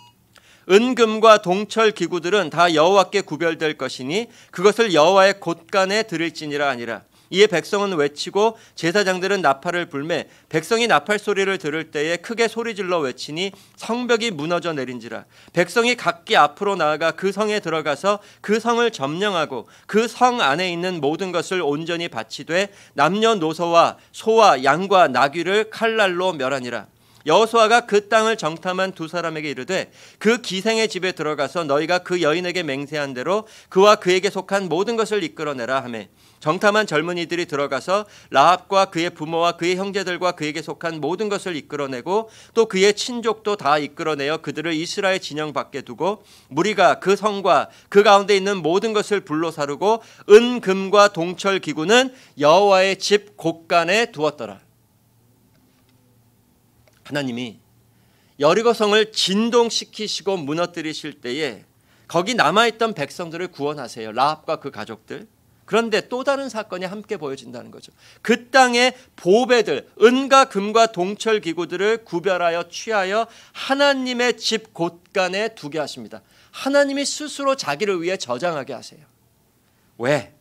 은금과 동철 기구들은 다 여호와께 구별될 것이니 그것을 여호와의 곳간에 드릴지니라 아니라 이에 백성은 외치고 제사장들은 나팔을 불매 백성이 나팔 소리를 들을 때에 크게 소리질러 외치니 성벽이 무너져 내린지라 백성이 각기 앞으로 나아가 그 성에 들어가서 그 성을 점령하고 그 성 안에 있는 모든 것을 온전히 바치되 남녀노소와 소와 양과 나귀를 칼날로 멸하니라 여호수아가 그 땅을 정탐한 두 사람에게 이르되 그 기생의 집에 들어가서 너희가 그 여인에게 맹세한 대로 그와 그에게 속한 모든 것을 이끌어내라 하매 정탐한 젊은이들이 들어가서 라합과 그의 부모와 그의 형제들과 그에게 속한 모든 것을 이끌어내고 또 그의 친족도 다 이끌어내어 그들을 이스라엘 진영 밖에 두고 무리가 그 성과 그 가운데 있는 모든 것을 불로 사르고 은금과 동철 기구는 여호와의 집 곳간에 두었더라. 하나님이 여리고성을 진동시키시고 무너뜨리실 때에 거기 남아있던 백성들을 구원하세요. 라합과 그 가족들. 그런데 또 다른 사건이 함께 보여진다는 거죠. 그 땅의 보배들, 은과 금과 동철 기구들을 구별하여 취하여 하나님의 집 곳간에 두게 하십니다. 하나님이 스스로 자기를 위해 저장하게 하세요. 왜?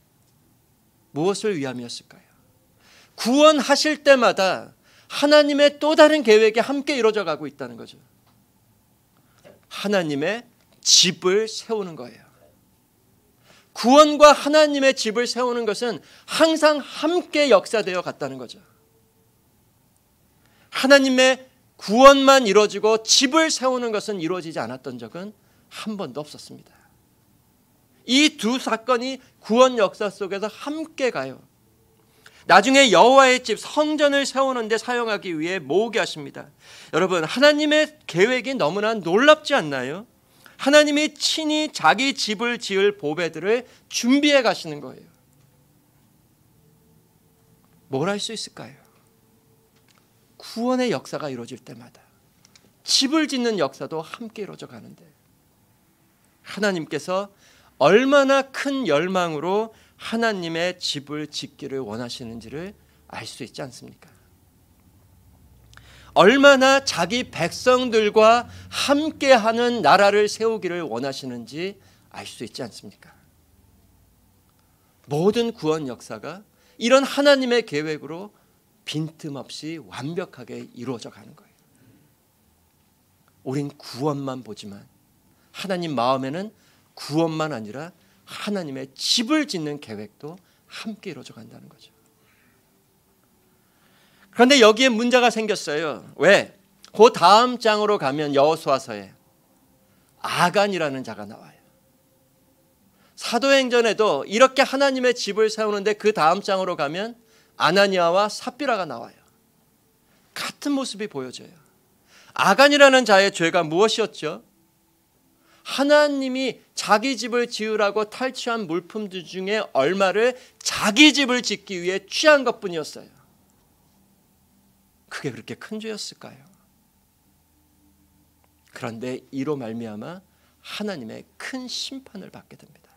무엇을 위함이었을까요? 구원하실 때마다 하나님의 또 다른 계획에 함께 이루어져 가고 있다는 거죠. 하나님의 집을 세우는 거예요. 구원과 하나님의 집을 세우는 것은 항상 함께 역사되어 갔다는 거죠. 하나님의 구원만 이루어지고 집을 세우는 것은 이루어지지 않았던 적은 한 번도 없었습니다. 이 두 사건이 구원 역사 속에서 함께 가요. 나중에 여호와의 집 성전을 세우는데 사용하기 위해 모으게 하십니다. 여러분 하나님의 계획이 너무나 놀랍지 않나요? 하나님이 친히 자기 집을 지을 보배들을 준비해 가시는 거예요. 뭘 할 수 있을까요? 구원의 역사가 이루어질 때마다 집을 짓는 역사도 함께 이루어져 가는데 하나님께서 얼마나 큰 열망으로 하나님의 집을 짓기를 원하시는지를 알 수 있지 않습니까? 얼마나 자기 백성들과 함께하는 나라를 세우기를 원하시는지 알 수 있지 않습니까? 모든 구원 역사가 이런 하나님의 계획으로 빈틈없이 완벽하게 이루어져 가는 거예요. 우린 구원만 보지만 하나님 마음에는 구원만 아니라 하나님의 집을 짓는 계획도 함께 이루어져 간다는 거죠. 그런데 여기에 문제가 생겼어요. 왜? 그 다음 장으로 가면 여호수아서에 아간이라는 자가 나와요. 사도행전에도 이렇게 하나님의 집을 세우는데 그 다음 장으로 가면 아나니아와 삽비라가 나와요. 같은 모습이 보여져요. 아간이라는 자의 죄가 무엇이었죠? 하나님이 자기 집을 지으라고 탈취한 물품들 중에 얼마를 자기 집을 짓기 위해 취한 것뿐이었어요. 그게 그렇게 큰 죄였을까요? 그런데 이로 말미암아 하나님의 큰 심판을 받게 됩니다.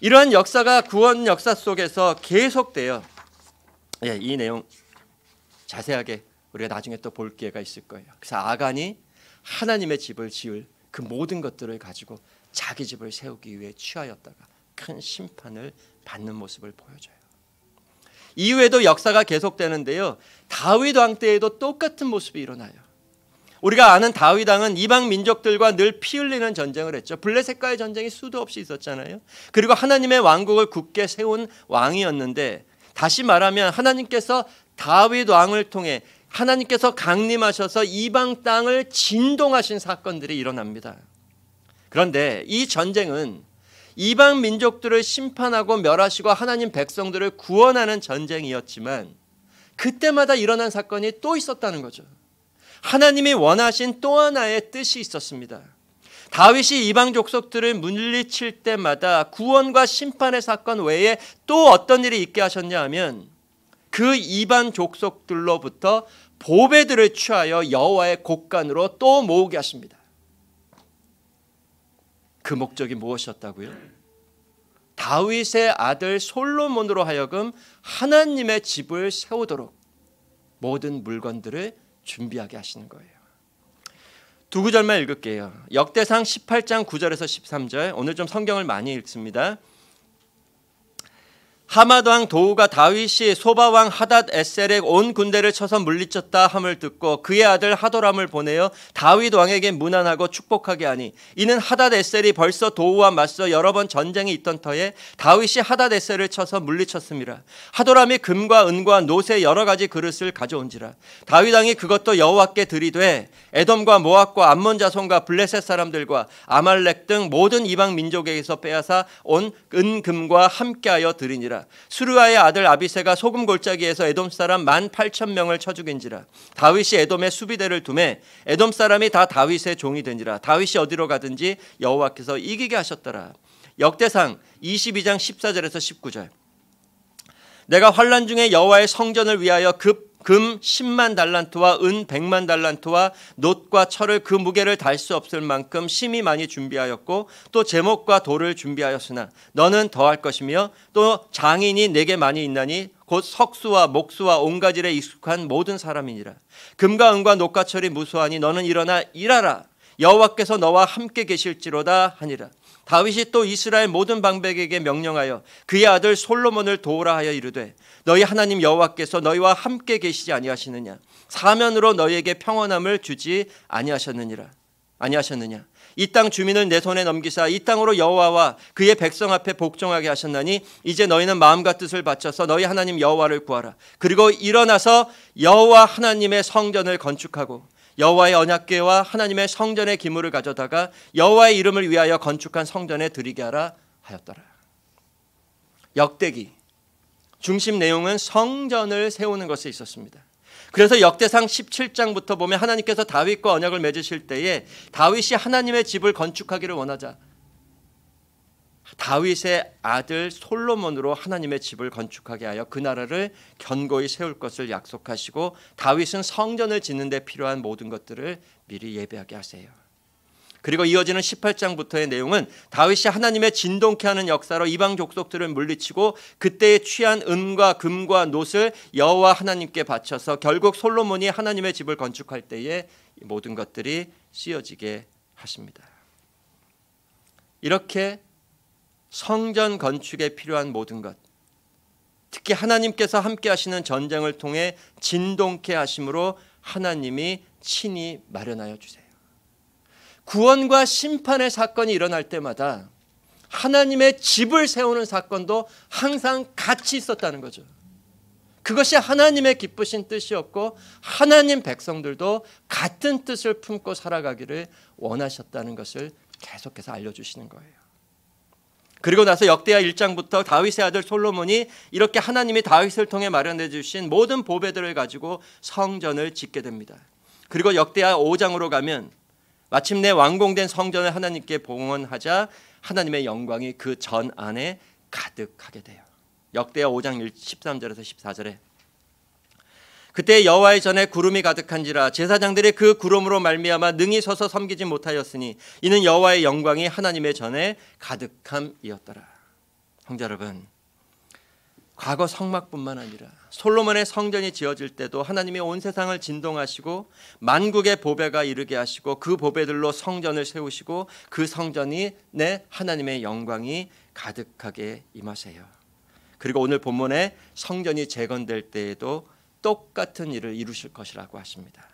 이러한 역사가 구원 역사 속에서 계속돼요. 예, 이 내용 자세하게 우리가 나중에 또 볼 기회가 있을 거예요. 그래서 아간이 하나님의 집을 지을 그 모든 것들을 가지고 자기 집을 세우기 위해 취하였다가 큰 심판을 받는 모습을 보여줘요. 이후에도 역사가 계속되는데요. 다윗 왕 때에도 똑같은 모습이 일어나요. 우리가 아는 다윗 왕은 이방 민족들과 늘 피 흘리는 전쟁을 했죠. 블레셋과의 전쟁이 수도 없이 있었잖아요. 그리고 하나님의 왕국을 굳게 세운 왕이었는데 다시 말하면 하나님께서 다윗 왕을 통해 하나님께서 강림하셔서 이방 땅을 진동하신 사건들이 일어납니다. 그런데 이 전쟁은 이방 민족들을 심판하고 멸하시고 하나님 백성들을 구원하는 전쟁이었지만 그때마다 일어난 사건이 또 있었다는 거죠. 하나님이 원하신 또 하나의 뜻이 있었습니다. 다윗이 이방 족속들을 물리칠 때마다 구원과 심판의 사건 외에 또 어떤 일이 있게 하셨냐 하면 그 이반 족속들로부터 보배들을 취하여 여호와의 곡간으로 또 모으게 하십니다. 그 목적이 무엇이었다고요? 다윗의 아들 솔로몬으로 하여금 하나님의 집을 세우도록 모든 물건들을 준비하게 하시는 거예요. 두 구절만 읽을게요. 역대상 18장 9절에서 13절. 오늘 좀 성경을 많이 읽습니다. 하마왕 도우가 다윗이 소바왕 하닷 에셀의 온 군대를 쳐서 물리쳤다 함을 듣고 그의 아들 하도람을 보내어 다윗 왕에게 무난하고 축복하게 하니 이는 하닷 에셀이 벌써 도우와 맞서 여러 번 전쟁이 있던 터에 다윗이 하닷 에셀을 쳐서 물리쳤습니다. 하도람이 금과 은과 노세 여러 가지 그릇을 가져온지라 다윗 왕이 그것도 여호와께 드리되 에돔과 모압과 암몬 자손과 블레셋 사람들과 아말렉 등 모든 이방 민족에게서 빼앗아 온 은금과 함께하여 드리니라. 죽인지라 수르아의 아들 아비세가 소금 골짜기에서 에돔 사람 만 8천 명을 쳐 죽인지라 다윗이 에돔의 수비대를 두매 에돔 사람이 다 다윗의 종이 된지라 다윗이 어디로 가든지 여호와께서 이기게 하셨더라 역대상 22장 14절에서 19절 내가 환란 중에 여호와의 성전을 위하여 급금 10만 달란트와 은 100만 달란트와 놋과 철을 그 무게를 달 수 없을 만큼 심히 많이 준비하였고 또 제목과 돌을 준비하였으나 너는 더할 것이며 또 장인이 내게 많이 있나니 곧 석수와 목수와 온가질에 익숙한 모든 사람이니라 금과 은과 녹과 철이 무수하니 너는 일어나 일하라 여호와께서 너와 함께 계실지로다 하니라 다윗이 또 이스라엘 모든 방백에게 명령하여 그의 아들 솔로몬을 도우라 하여 이르되 너희 하나님 여호와께서 너희와 함께 계시지 아니하시느냐 사면으로 너희에게 평온함을 주지 아니하셨느니라 아니하셨느냐 이 땅 주민을 내 손에 넘기사 이 땅으로 여호와와 그의 백성 앞에 복종하게 하셨나니 이제 너희는 마음과 뜻을 바쳐서 너희 하나님 여호와를 구하라 그리고 일어나서 여호와 하나님의 성전을 건축하고 여호와의 언약궤와 하나님의 성전의 기물을 가져다가 여호와의 이름을 위하여 건축한 성전에 드리게 하라 하였더라. 역대기 중심 내용은 성전을 세우는 것에 있었습니다. 그래서 역대상 17장부터 보면 하나님께서 다윗과 언약을 맺으실 때에 다윗이 하나님의 집을 건축하기를 원하자 다윗의 아들 솔로몬으로 하나님의 집을 건축하게 하여 그 나라를 견고히 세울 것을 약속하시고 다윗은 성전을 짓는 데 필요한 모든 것들을 미리 예배하게 하세요. 그리고 이어지는 18장부터의 내용은 다윗이 하나님의 진동케 하는 역사로 이방 족속들을 물리치고 그때의 취한 은과 금과 노을 여호와 하나님께 바쳐서 결국 솔로몬이 하나님의 집을 건축할 때에 모든 것들이 씌어지게 하십니다. 이렇게 성전 건축에 필요한 모든 것 특히 하나님께서 함께 하시는 전쟁을 통해 진동케 하심으로 하나님이 친히 마련하여 주세요. 구원과 심판의 사건이 일어날 때마다 하나님의 집을 세우는 사건도 항상 같이 있었다는 거죠. 그것이 하나님의 기쁘신 뜻이었고 하나님 백성들도 같은 뜻을 품고 살아가기를 원하셨다는 것을 계속해서 알려주시는 거예요. 그리고 나서 역대하 1장부터 다윗의 아들 솔로몬이 이렇게 하나님이 다윗을 통해 마련해 주신 모든 보배들을 가지고 성전을 짓게 됩니다. 그리고 역대하 5장으로 가면 마침내 완공된 성전을 하나님께 봉헌하자 하나님의 영광이 그 전 안에 가득하게 돼요. 역대하 5장 13절에서 14절에 그때 여호와의 전에 구름이 가득한지라 제사장들이 그 구름으로 말미암아 능히 서서 섬기지 못하였으니 이는 여호와의 영광이 하나님의 전에 가득함이었더라. 형제 여러분, 과거 성막뿐만 아니라 솔로몬의 성전이 지어질 때도 하나님이 온 세상을 진동하시고 만국의 보배가 이르게 하시고 그 보배들로 성전을 세우시고 그 성전이 내 하나님의 영광이 가득하게 임하세요. 그리고 오늘 본문에 성전이 재건될 때에도 똑같은 일을 이루실 것이라고 하십니다.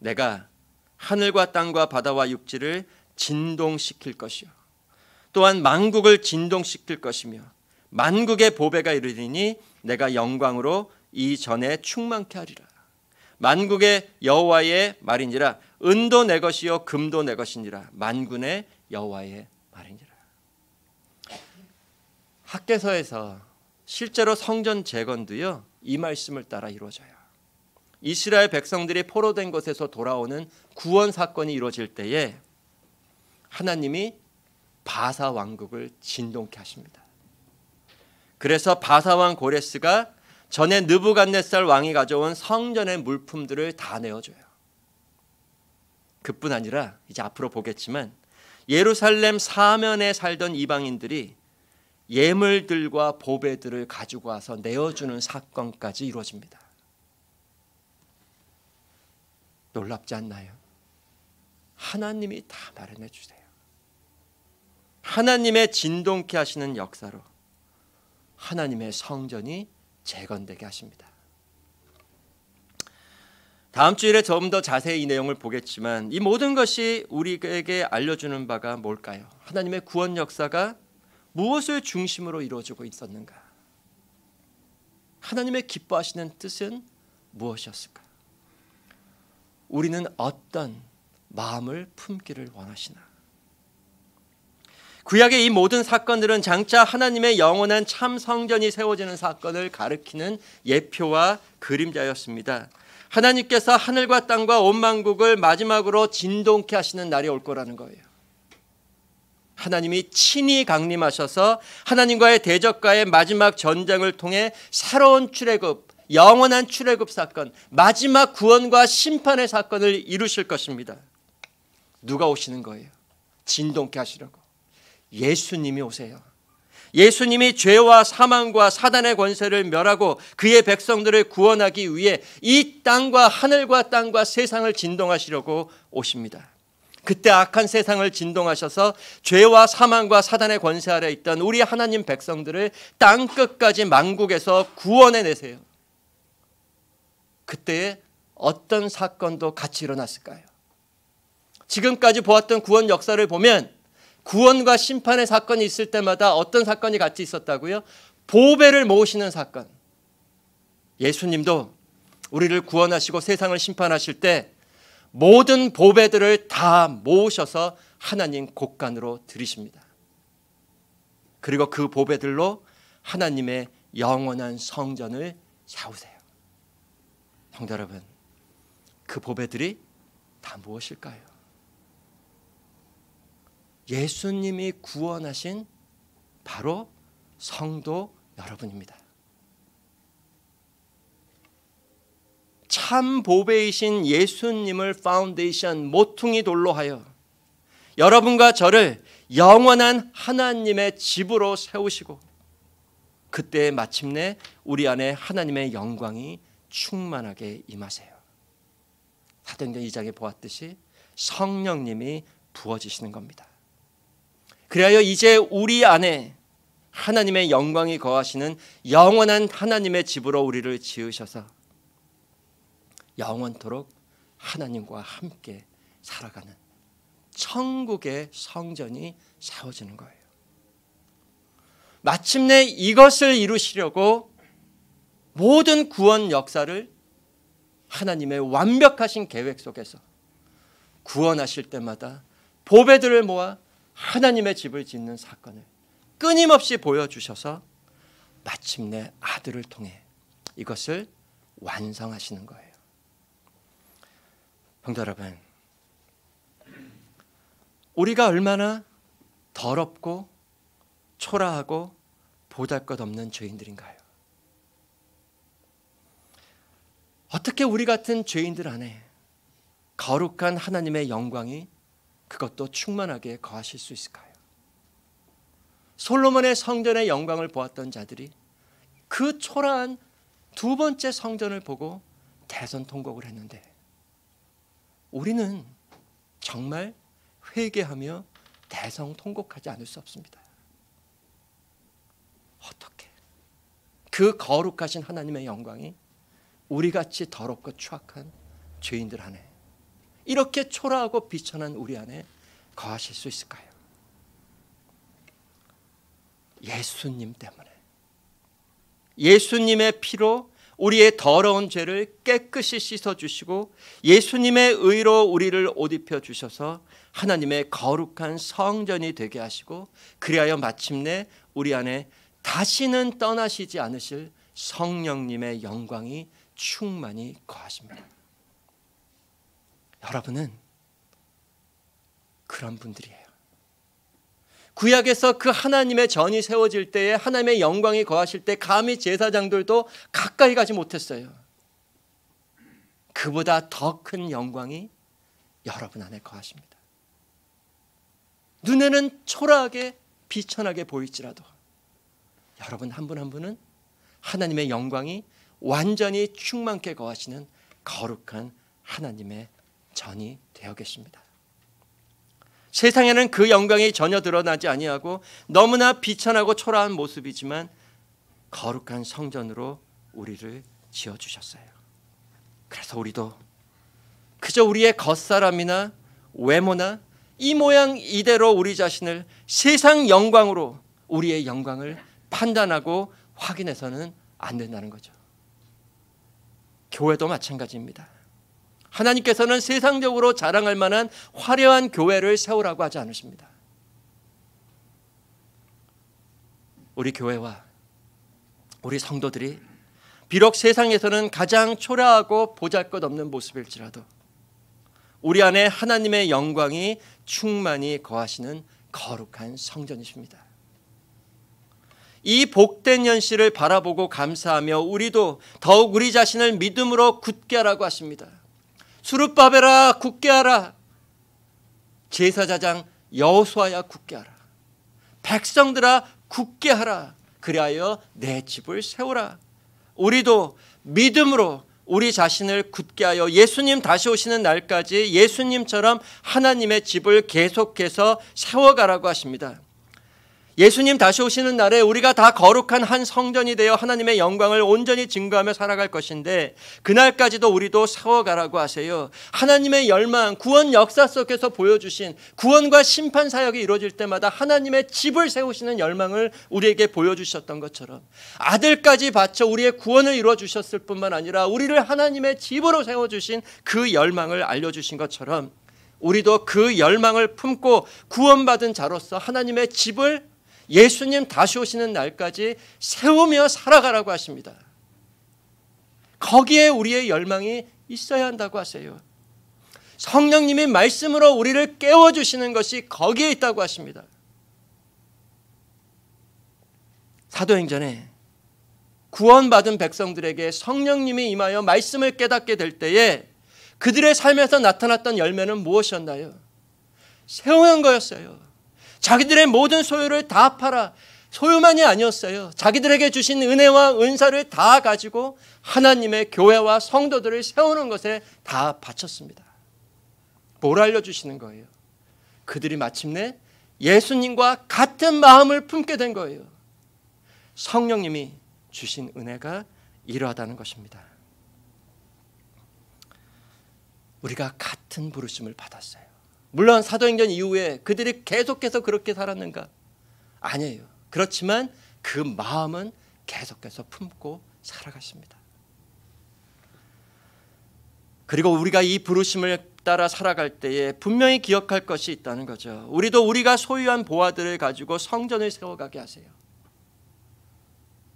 내가 하늘과 땅과 바다와 육지를 진동시킬 것이요. 또한 만국을 진동시킬 것이며 만국의 보배가 이르리니 내가 영광으로 이전에 충만케 하리라. 만국의 여호와의 말인지라 은도 내 것이요 금도 내 것이니라 만군의 여호와의 말이니라. 학계서에서 실제로 성전 재건도요 이 말씀을 따라 이루어져요. 이스라엘 백성들이 포로된 곳에서 돌아오는 구원 사건이 이루어질 때에 하나님이 바사 왕국을 진동케 하십니다. 그래서 바사 왕 고레스가 전에 느부갓네살 왕이 가져온 성전의 물품들을 다 내어줘요. 그뿐 아니라 이제 앞으로 보겠지만 예루살렘 사면에 살던 이방인들이 예물들과 보배들을 가지고 와서 내어주는 사건까지 이루어집니다. 놀랍지 않나요? 하나님이 다 마련해 주세요. 하나님의 진동케 하시는 역사로 하나님의 성전이 재건되게 하십니다. 다음 주일에 좀 더 자세히 이 내용을 보겠지만 이 모든 것이 우리에게 알려주는 바가 뭘까요? 하나님의 구원 역사가 무엇을 중심으로 이루어지고 있었는가? 하나님의 기뻐하시는 뜻은 무엇이었을까? 우리는 어떤 마음을 품기를 원하시나? 구약의 이 모든 사건들은 장차 하나님의 영원한 참 성전이 세워지는 사건을 가리키는 예표와 그림자였습니다. 하나님께서 하늘과 땅과 온 만국을 마지막으로 진동케 하시는 날이 올 거라는 거예요. 하나님이 친히 강림하셔서 하나님과의 대적과의 마지막 전쟁을 통해 새로운 출애굽, 영원한 출애굽 사건, 마지막 구원과 심판의 사건을 이루실 것입니다. 누가 오시는 거예요? 진동케 하시려고. 예수님이 오세요. 예수님이 죄와 사망과 사단의 권세를 멸하고 그의 백성들을 구원하기 위해 이 땅과 하늘과 땅과 세상을 진동하시려고 오십니다. 그때 악한 세상을 진동하셔서 죄와 사망과 사단의 권세 아래 있던 우리 하나님 백성들을 땅 끝까지 망국에서 구원해 내세요. 그때 어떤 사건도 같이 일어났을까요? 지금까지 보았던 구원 역사를 보면 구원과 심판의 사건이 있을 때마다 어떤 사건이 같이 있었다고요? 보배를 모으시는 사건. 예수님도 우리를 구원하시고 세상을 심판하실 때 모든 보배들을 다 모으셔서 하나님 곳간으로 드리십니다. 그리고 그 보배들로 하나님의 영원한 성전을 사우세요. 형제 여러분, 그 보배들이 다 무엇일까요? 예수님이 구원하신 바로 성도 여러분입니다. 참 보배이신 예수님을 파운데이션 모퉁이 돌로 하여 여러분과 저를 영원한 하나님의 집으로 세우시고 그때 마침내 우리 안에 하나님의 영광이 충만하게 임하세요. 사도행전 2장에 보았듯이 성령님이 부어지시는 겁니다. 그래하 이제 우리 안에 하나님의 영광이 거하시는 영원한 하나님의 집으로 우리를 지으셔서 영원토록 하나님과 함께 살아가는 천국의 성전이 세워지는 거예요. 마침내 이것을 이루시려고 모든 구원 역사를 하나님의 완벽하신 계획 속에서 구원하실 때마다 보배들을 모아 하나님의 집을 짓는 사건을 끊임없이 보여주셔서 마침내 아들을 통해 이것을 완성하시는 거예요. 형제 여러분, 우리가 얼마나 더럽고 초라하고 보잘것없는 죄인들인가요? 어떻게 우리 같은 죄인들 안에 거룩한 하나님의 영광이 그것도 충만하게 거하실 수 있을까요? 솔로몬의 성전의 영광을 보았던 자들이 그 초라한 두 번째 성전을 보고 대선 통곡을 했는데 우리는 정말 회개하며 대성통곡하지 않을 수 없습니다. 어떻게? 그 거룩하신 하나님의 영광이 우리같이 더럽고 추악한 죄인들 안에 이렇게 초라하고 비천한 우리 안에 거하실 수 있을까요? 예수님 때문에 예수님의 피로 우리의 더러운 죄를 깨끗이 씻어 주시고 예수님의 의로 우리를 옷 입혀 주셔서 하나님의 거룩한 성전이 되게 하시고 그리하여 마침내 우리 안에 다시는 떠나시지 않으실 성령님의 영광이 충만히 거하십니다. 여러분은 그런 분들이에요. 구약에서 그 하나님의 전이 세워질 때에 하나님의 영광이 거하실 때 감히 제사장들도 가까이 가지 못했어요. 그보다 더 큰 영광이 여러분 안에 거하십니다. 눈에는 초라하게 비천하게 보일지라도 여러분 한 분 한 분은 하나님의 영광이 완전히 충만케 거하시는 거룩한 하나님의 전이 되어 계십니다. 세상에는 그 영광이 전혀 드러나지 아니하고 너무나 비천하고 초라한 모습이지만 거룩한 성전으로 우리를 지어 주셨어요. 그래서 우리도 그저 우리의 겉사람이나 외모나 이 모양 이대로 우리 자신을 세상 영광으로 우리의 영광을 판단하고 확인해서는 안 된다는 거죠. 교회도 마찬가지입니다. 하나님께서는 세상적으로 자랑할 만한 화려한 교회를 세우라고 하지 않으십니다. 우리 교회와 우리 성도들이 비록 세상에서는 가장 초라하고 보잘것없는 모습일지라도 우리 안에 하나님의 영광이 충만히 거하시는 거룩한 성전이십니다. 이 복된 현실을 바라보고 감사하며 우리도 더욱 우리 자신을 믿음으로 굳게 하라고 하십니다. 수룹바베라 굳게 하라. 제사자장 여호수아야 굳게 하라. 백성들아 굳게 하라. 그리하여 내 집을 세우라. 우리도 믿음으로 우리 자신을 굳게 하여 예수님 다시 오시는 날까지 예수님처럼 하나님의 집을 계속해서 세워가라고 하십니다. 예수님 다시 오시는 날에 우리가 다 거룩한 한 성전이 되어 하나님의 영광을 온전히 증거하며 살아갈 것인데 그날까지도 우리도 세워가라고 하세요. 하나님의 열망, 구원 역사 속에서 보여주신 구원과 심판 사역이 이루어질 때마다 하나님의 집을 세우시는 열망을 우리에게 보여주셨던 것처럼 아들까지 바쳐 우리의 구원을 이루어주셨을 뿐만 아니라 우리를 하나님의 집으로 세워주신 그 열망을 알려주신 것처럼 우리도 그 열망을 품고 구원받은 자로서 하나님의 집을 예수님 다시 오시는 날까지 세우며 살아가라고 하십니다. 거기에 우리의 열망이 있어야 한다고 하세요. 성령님이 말씀으로 우리를 깨워주시는 것이 거기에 있다고 하십니다. 사도행전에 구원받은 백성들에게 성령님이 임하여 말씀을 깨닫게 될 때에 그들의 삶에서 나타났던 열매는 무엇이었나요? 세우는 거였어요. 자기들의 모든 소유를 다 팔아 소유만이 아니었어요. 자기들에게 주신 은혜와 은사를 다 가지고 하나님의 교회와 성도들을 세우는 것에 다 바쳤습니다. 뭘 알려주시는 거예요? 그들이 마침내 예수님과 같은 마음을 품게 된 거예요. 성령님이 주신 은혜가 이러하다는 것입니다. 우리가 같은 부르심을 받았어요. 물론 사도행전 이후에 그들이 계속해서 그렇게 살았는가? 아니에요. 그렇지만 그 마음은 계속해서 품고 살아가십니다. 그리고 우리가 이 부르심을 따라 살아갈 때에 분명히 기억할 것이 있다는 거죠. 우리도 우리가 소유한 보화들을 가지고 성전을 세워가게 하세요.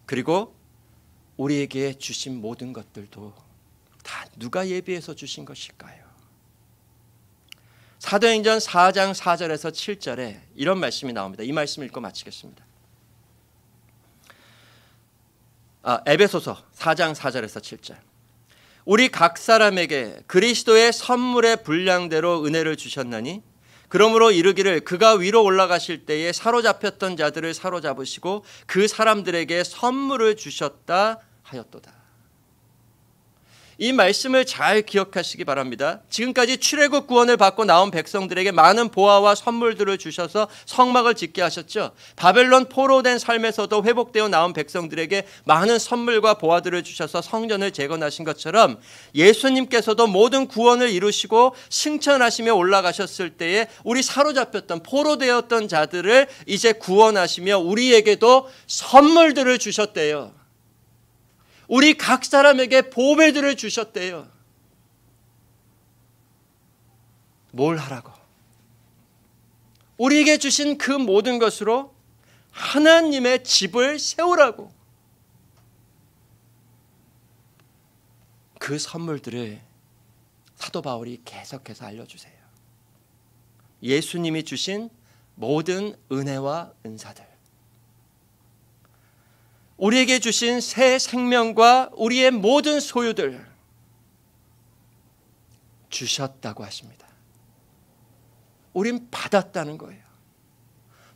그리고 우리에게 주신 모든 것들도 다 누가 예비해서 주신 것일까요? 사도행전 4장 4절에서 7절에 이런 말씀이 나옵니다. 이 말씀 읽고 마치겠습니다. 아, 에베소서 4장 4절에서 7절. 우리 각 사람에게 그리스도의 선물의 분량대로 은혜를 주셨나니 그러므로 이르기를 그가 위로 올라가실 때에 사로잡혔던 자들을 사로잡으시고 그 사람들에게 선물을 주셨다 하였도다. 이 말씀을 잘 기억하시기 바랍니다. 지금까지 출애굽 구원을 받고 나온 백성들에게 많은 보아와 선물들을 주셔서 성막을 짓게 하셨죠. 바벨론 포로된 삶에서도 회복되어 나온 백성들에게 많은 선물과 보아들을 주셔서 성전을 재건하신 것처럼 예수님께서도 모든 구원을 이루시고 승천하시며 올라가셨을 때에 우리 사로잡혔던 포로되었던 자들을 이제 구원하시며 우리에게도 선물들을 주셨대요. 우리 각 사람에게 보배들을 주셨대요. 뭘 하라고? 우리에게 주신 그 모든 것으로 하나님의 집을 세우라고. 그 선물들을 사도 바울이 계속해서 알려주세요. 예수님이 주신 모든 은혜와 은사들. 우리에게 주신 새 생명과 우리의 모든 소유들 주셨다고 하십니다. 우린 받았다는 거예요.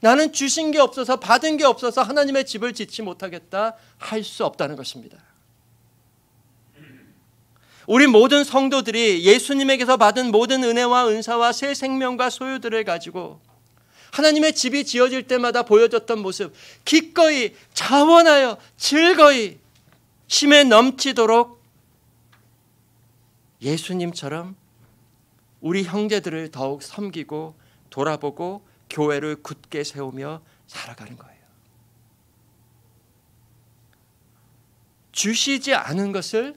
나는 주신 게 없어서 받은 게 없어서 하나님의 집을 짓지 못하겠다 할 수 없다는 것입니다. 우리 모든 성도들이 예수님에게서 받은 모든 은혜와 은사와 새 생명과 소유들을 가지고 하나님의 집이 지어질 때마다 보여줬던 모습 기꺼이 자원하여 즐거이 힘에 넘치도록 예수님처럼 우리 형제들을 더욱 섬기고 돌아보고 교회를 굳게 세우며 살아가는 거예요. 주시지 않은 것을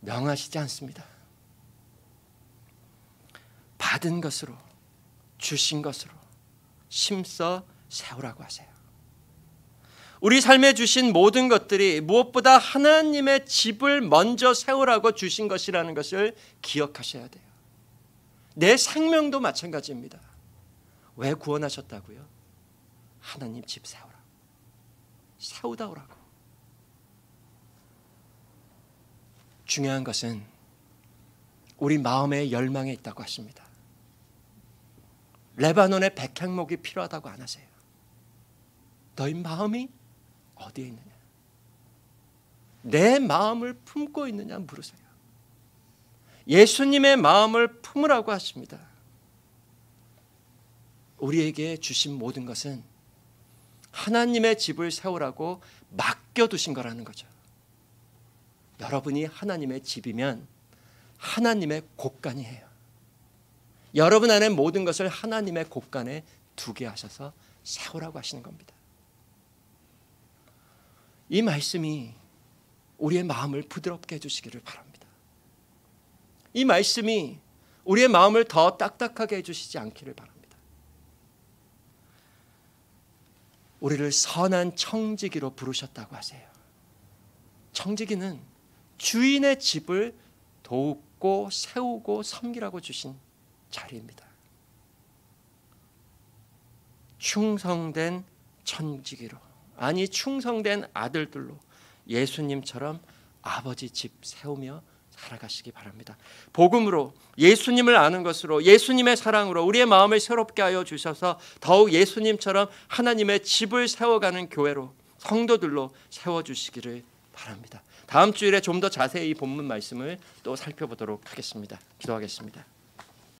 명하시지 않습니다. 받은 것으로 주신 것으로 심서 세우라고 하세요. 우리 삶에 주신 모든 것들이 무엇보다 하나님의 집을 먼저 세우라고 주신 것이라는 것을 기억하셔야 돼요. 내 생명도 마찬가지입니다. 왜 구원하셨다고요? 하나님 집 세우라. 세우다 오라고. 중요한 것은 우리 마음의 열망에 있다고 하십니다. 레바논의 백향목이 필요하다고 안 하세요. 너희 마음이 어디에 있느냐? 내 마음을 품고 있느냐 물으세요. 예수님의 마음을 품으라고 하십니다. 우리에게 주신 모든 것은 하나님의 집을 세우라고 맡겨두신 거라는 거죠. 여러분이 하나님의 집이면 하나님의 곳간이에요. 여러분 안에 모든 것을 하나님의 곳간에 두게 하셔서 세우라고 하시는 겁니다. 이 말씀이 우리의 마음을 부드럽게 해주시기를 바랍니다. 이 말씀이 우리의 마음을 더 딱딱하게 해주시지 않기를 바랍니다. 우리를 선한 청지기로 부르셨다고 하세요. 청지기는 주인의 집을 더고 세우고 섬기라고 주신 자리입니다. 충성된 천지기로 아니 충성된 아들들로 예수님처럼 아버지 집 세우며 살아가시기 바랍니다. 복음으로 예수님을 아는 것으로 예수님의 사랑으로 우리의 마음을 새롭게 하여 주셔서 더욱 예수님처럼 하나님의 집을 세워가는 교회로 성도들로 세워주시기를 바랍니다. 다음 주일에 좀 더 자세히 본문 말씀을 또 살펴보도록 하겠습니다. 기도하겠습니다.